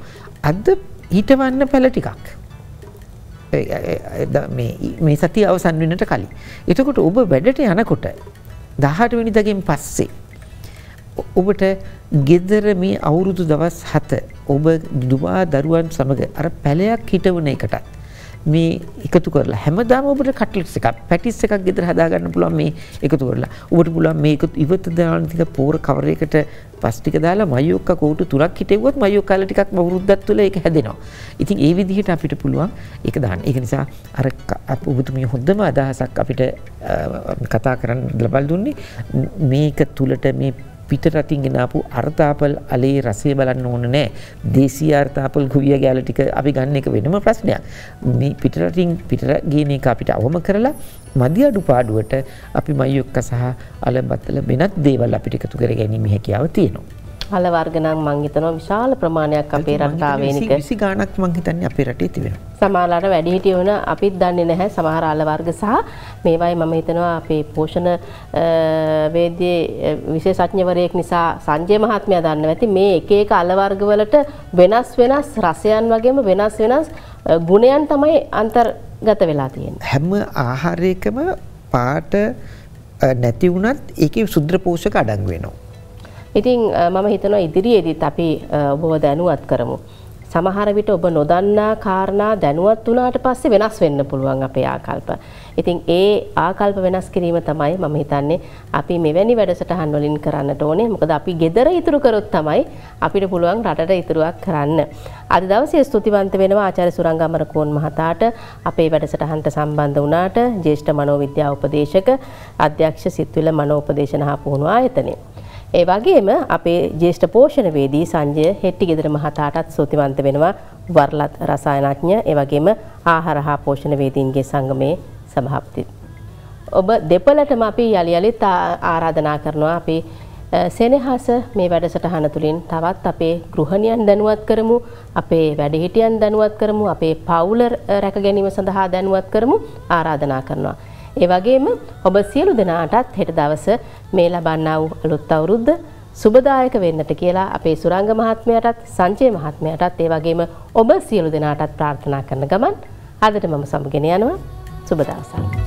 අද හිටවන්න පැල ටිකක්. මේ සති අවසන් වෙනට කලින්. එතකොට ඔබ වැඩට යනකොට දහට වැනිදගෙන් පස්සේ ඔබට ගෙදර මේ අවුරුදු දවස් හත ඔබ දුමා දරුවන් සමඟ අර පැලයක් හිටවන එකටත් මේ එකතු කරලා හැමදාම ඔබට කට්ලෙට්ස් එකක් පැටිස් එකක් ගෙදර හදාගන්න පුළුවන් මේ එකතු කරලා ඔබට පුළුවන් මේක ඉවත දාන ටික පෝර කවර එකට පස් ටික දාලා මයෝක්ක කෝටු තුනක් හිටෙව්වොත් මයෝක්කාල ටිකක් අවුරුද්දක් තුළ ඒක හැදෙනවා. ඉතින් ඒ විදිහට අපිට පුළුවන් ඒක දාන්න. ඒක නිසා අර ඔබතුමිය හොඳම අදහසක් අපිට කතා කරන්න ලබා දුන්නේ මේක තුලට මේ පිටරටින් ගෙනාපු අර්ථාපල් අලේ රසය බලන්න ඕන නෑ. දේශීය අර්ථාපල් ගුවිය ගැල ටික අපි ගන්න එක වෙනම ප්‍රශ්නයක්. මේ පිටරටින් පිටර ගේන එක අපිට අවම කරලා මදි අඩුපාඩුවට අපි මයියොක්ක සහ අලබත්තල වෙනත් දේවල් අපිට එකතු කර ගැනීම හැකියාව තියෙනවා. ඵල වර්ග නම් මං හිතනවා විශාල ප්‍රමාණයක් අපේ රට ආවේනික 20 ගාණක් මං හිතන්නේ අපේ රටේ තිබෙනවා. සමහරවිට වැඩි හිටිය වුණ අපිත් දන්නේ නැහැ සමහර අල වර්ග සහ මේවයි මම හිතනවා අපේ පෝෂණ වේද්‍යයේ විශේෂඥවරයෙක් නිසා සංජය මහත්මයා දන්නවා ඇති මේ එක එක අල වර්ග වලට වෙනස් වෙනස් රසයන් වගේම වෙනස් වෙනස් ගුණයන් තමයි අන්තර්ගත වෙලා තියෙන්නේ. හැම ආහාරයකම පාට නැති වුණත් ඒකේ සුද්‍ර පෝෂක අඩංගු වෙනවා. ඉතින් මම හිතනවා ඉදිරියේදීත් අපි ඔබව දැනුවත් කරමු. සමහර විට ඔබ නොදන්නා කාරණා දැනුවත් වුණාට පස්සේ වෙනස් වෙන්න පුළුවන් අපේ ආකල්ප. ඉතින් ඒ ආකල්ප වෙනස් කිරීම තමයි මම හිතන්නේ අපි මෙවැනි වැඩසටහන් වලින් කරන්නට ඕනේ. මොකද අපි gedara ඉතුරු කරොත් තමයි අපිට පුළුවන් රටට ඉතුරුවක් කරන්න. අද දවසේ ස්තුතිවන්ත වෙනවා ආචාර්ය සුරංගමර කෝන් මහතාට අපේ වැඩසටහනට සම්බන්ධ වුණාට ජ්‍යෙෂ්ඨ මනෝවිද්‍යා උපදේශක අධ්‍යක්ෂ සිත්විල මනෝපදේශන හා පුහුණු ආයතනයේ ඒ වගේම අපේ ජේෂ්ඨ පෝෂණවේදී සංජය හෙට්ටිගෙදර මහතාටත් සූතිවන්ත වෙනවා වර්ලත් රසායනඥ ඒ වගේම ආහාර හා පෝෂණවේදීන්ගේ සංගමේ සභාපති. ඔබ දෙපළටම අපි යලි යලිත් ආරාධනා කරනවා අපි සෙනහස මේ වැඩසටහන තුළින් තවත් අපේ ගෘහණියන් දැනුවත් කරමු අපේ වැඩිහිටියන් දැනුවත් කරමු අපේ පවුල රැක ගැනීම සඳහා දැනුවත් කරමු ආරාධනා කරනවා. ඒ වගේම ඔබ සියලු දෙනාටත් හෙට දවස මේ ලබන්නා වූ අලුත් අවුරුද්ද සුබදායක වෙන්නට කියලා අපේ සුරංග මහත්මයටත් සංජය මහත්මයටත් ඒ වගේම ඔබ සියලු දෙනාටත් ප්‍රාර්ථනා කරන ගමන් අදට මම සමුගෙන යනවා සුබ දවසක්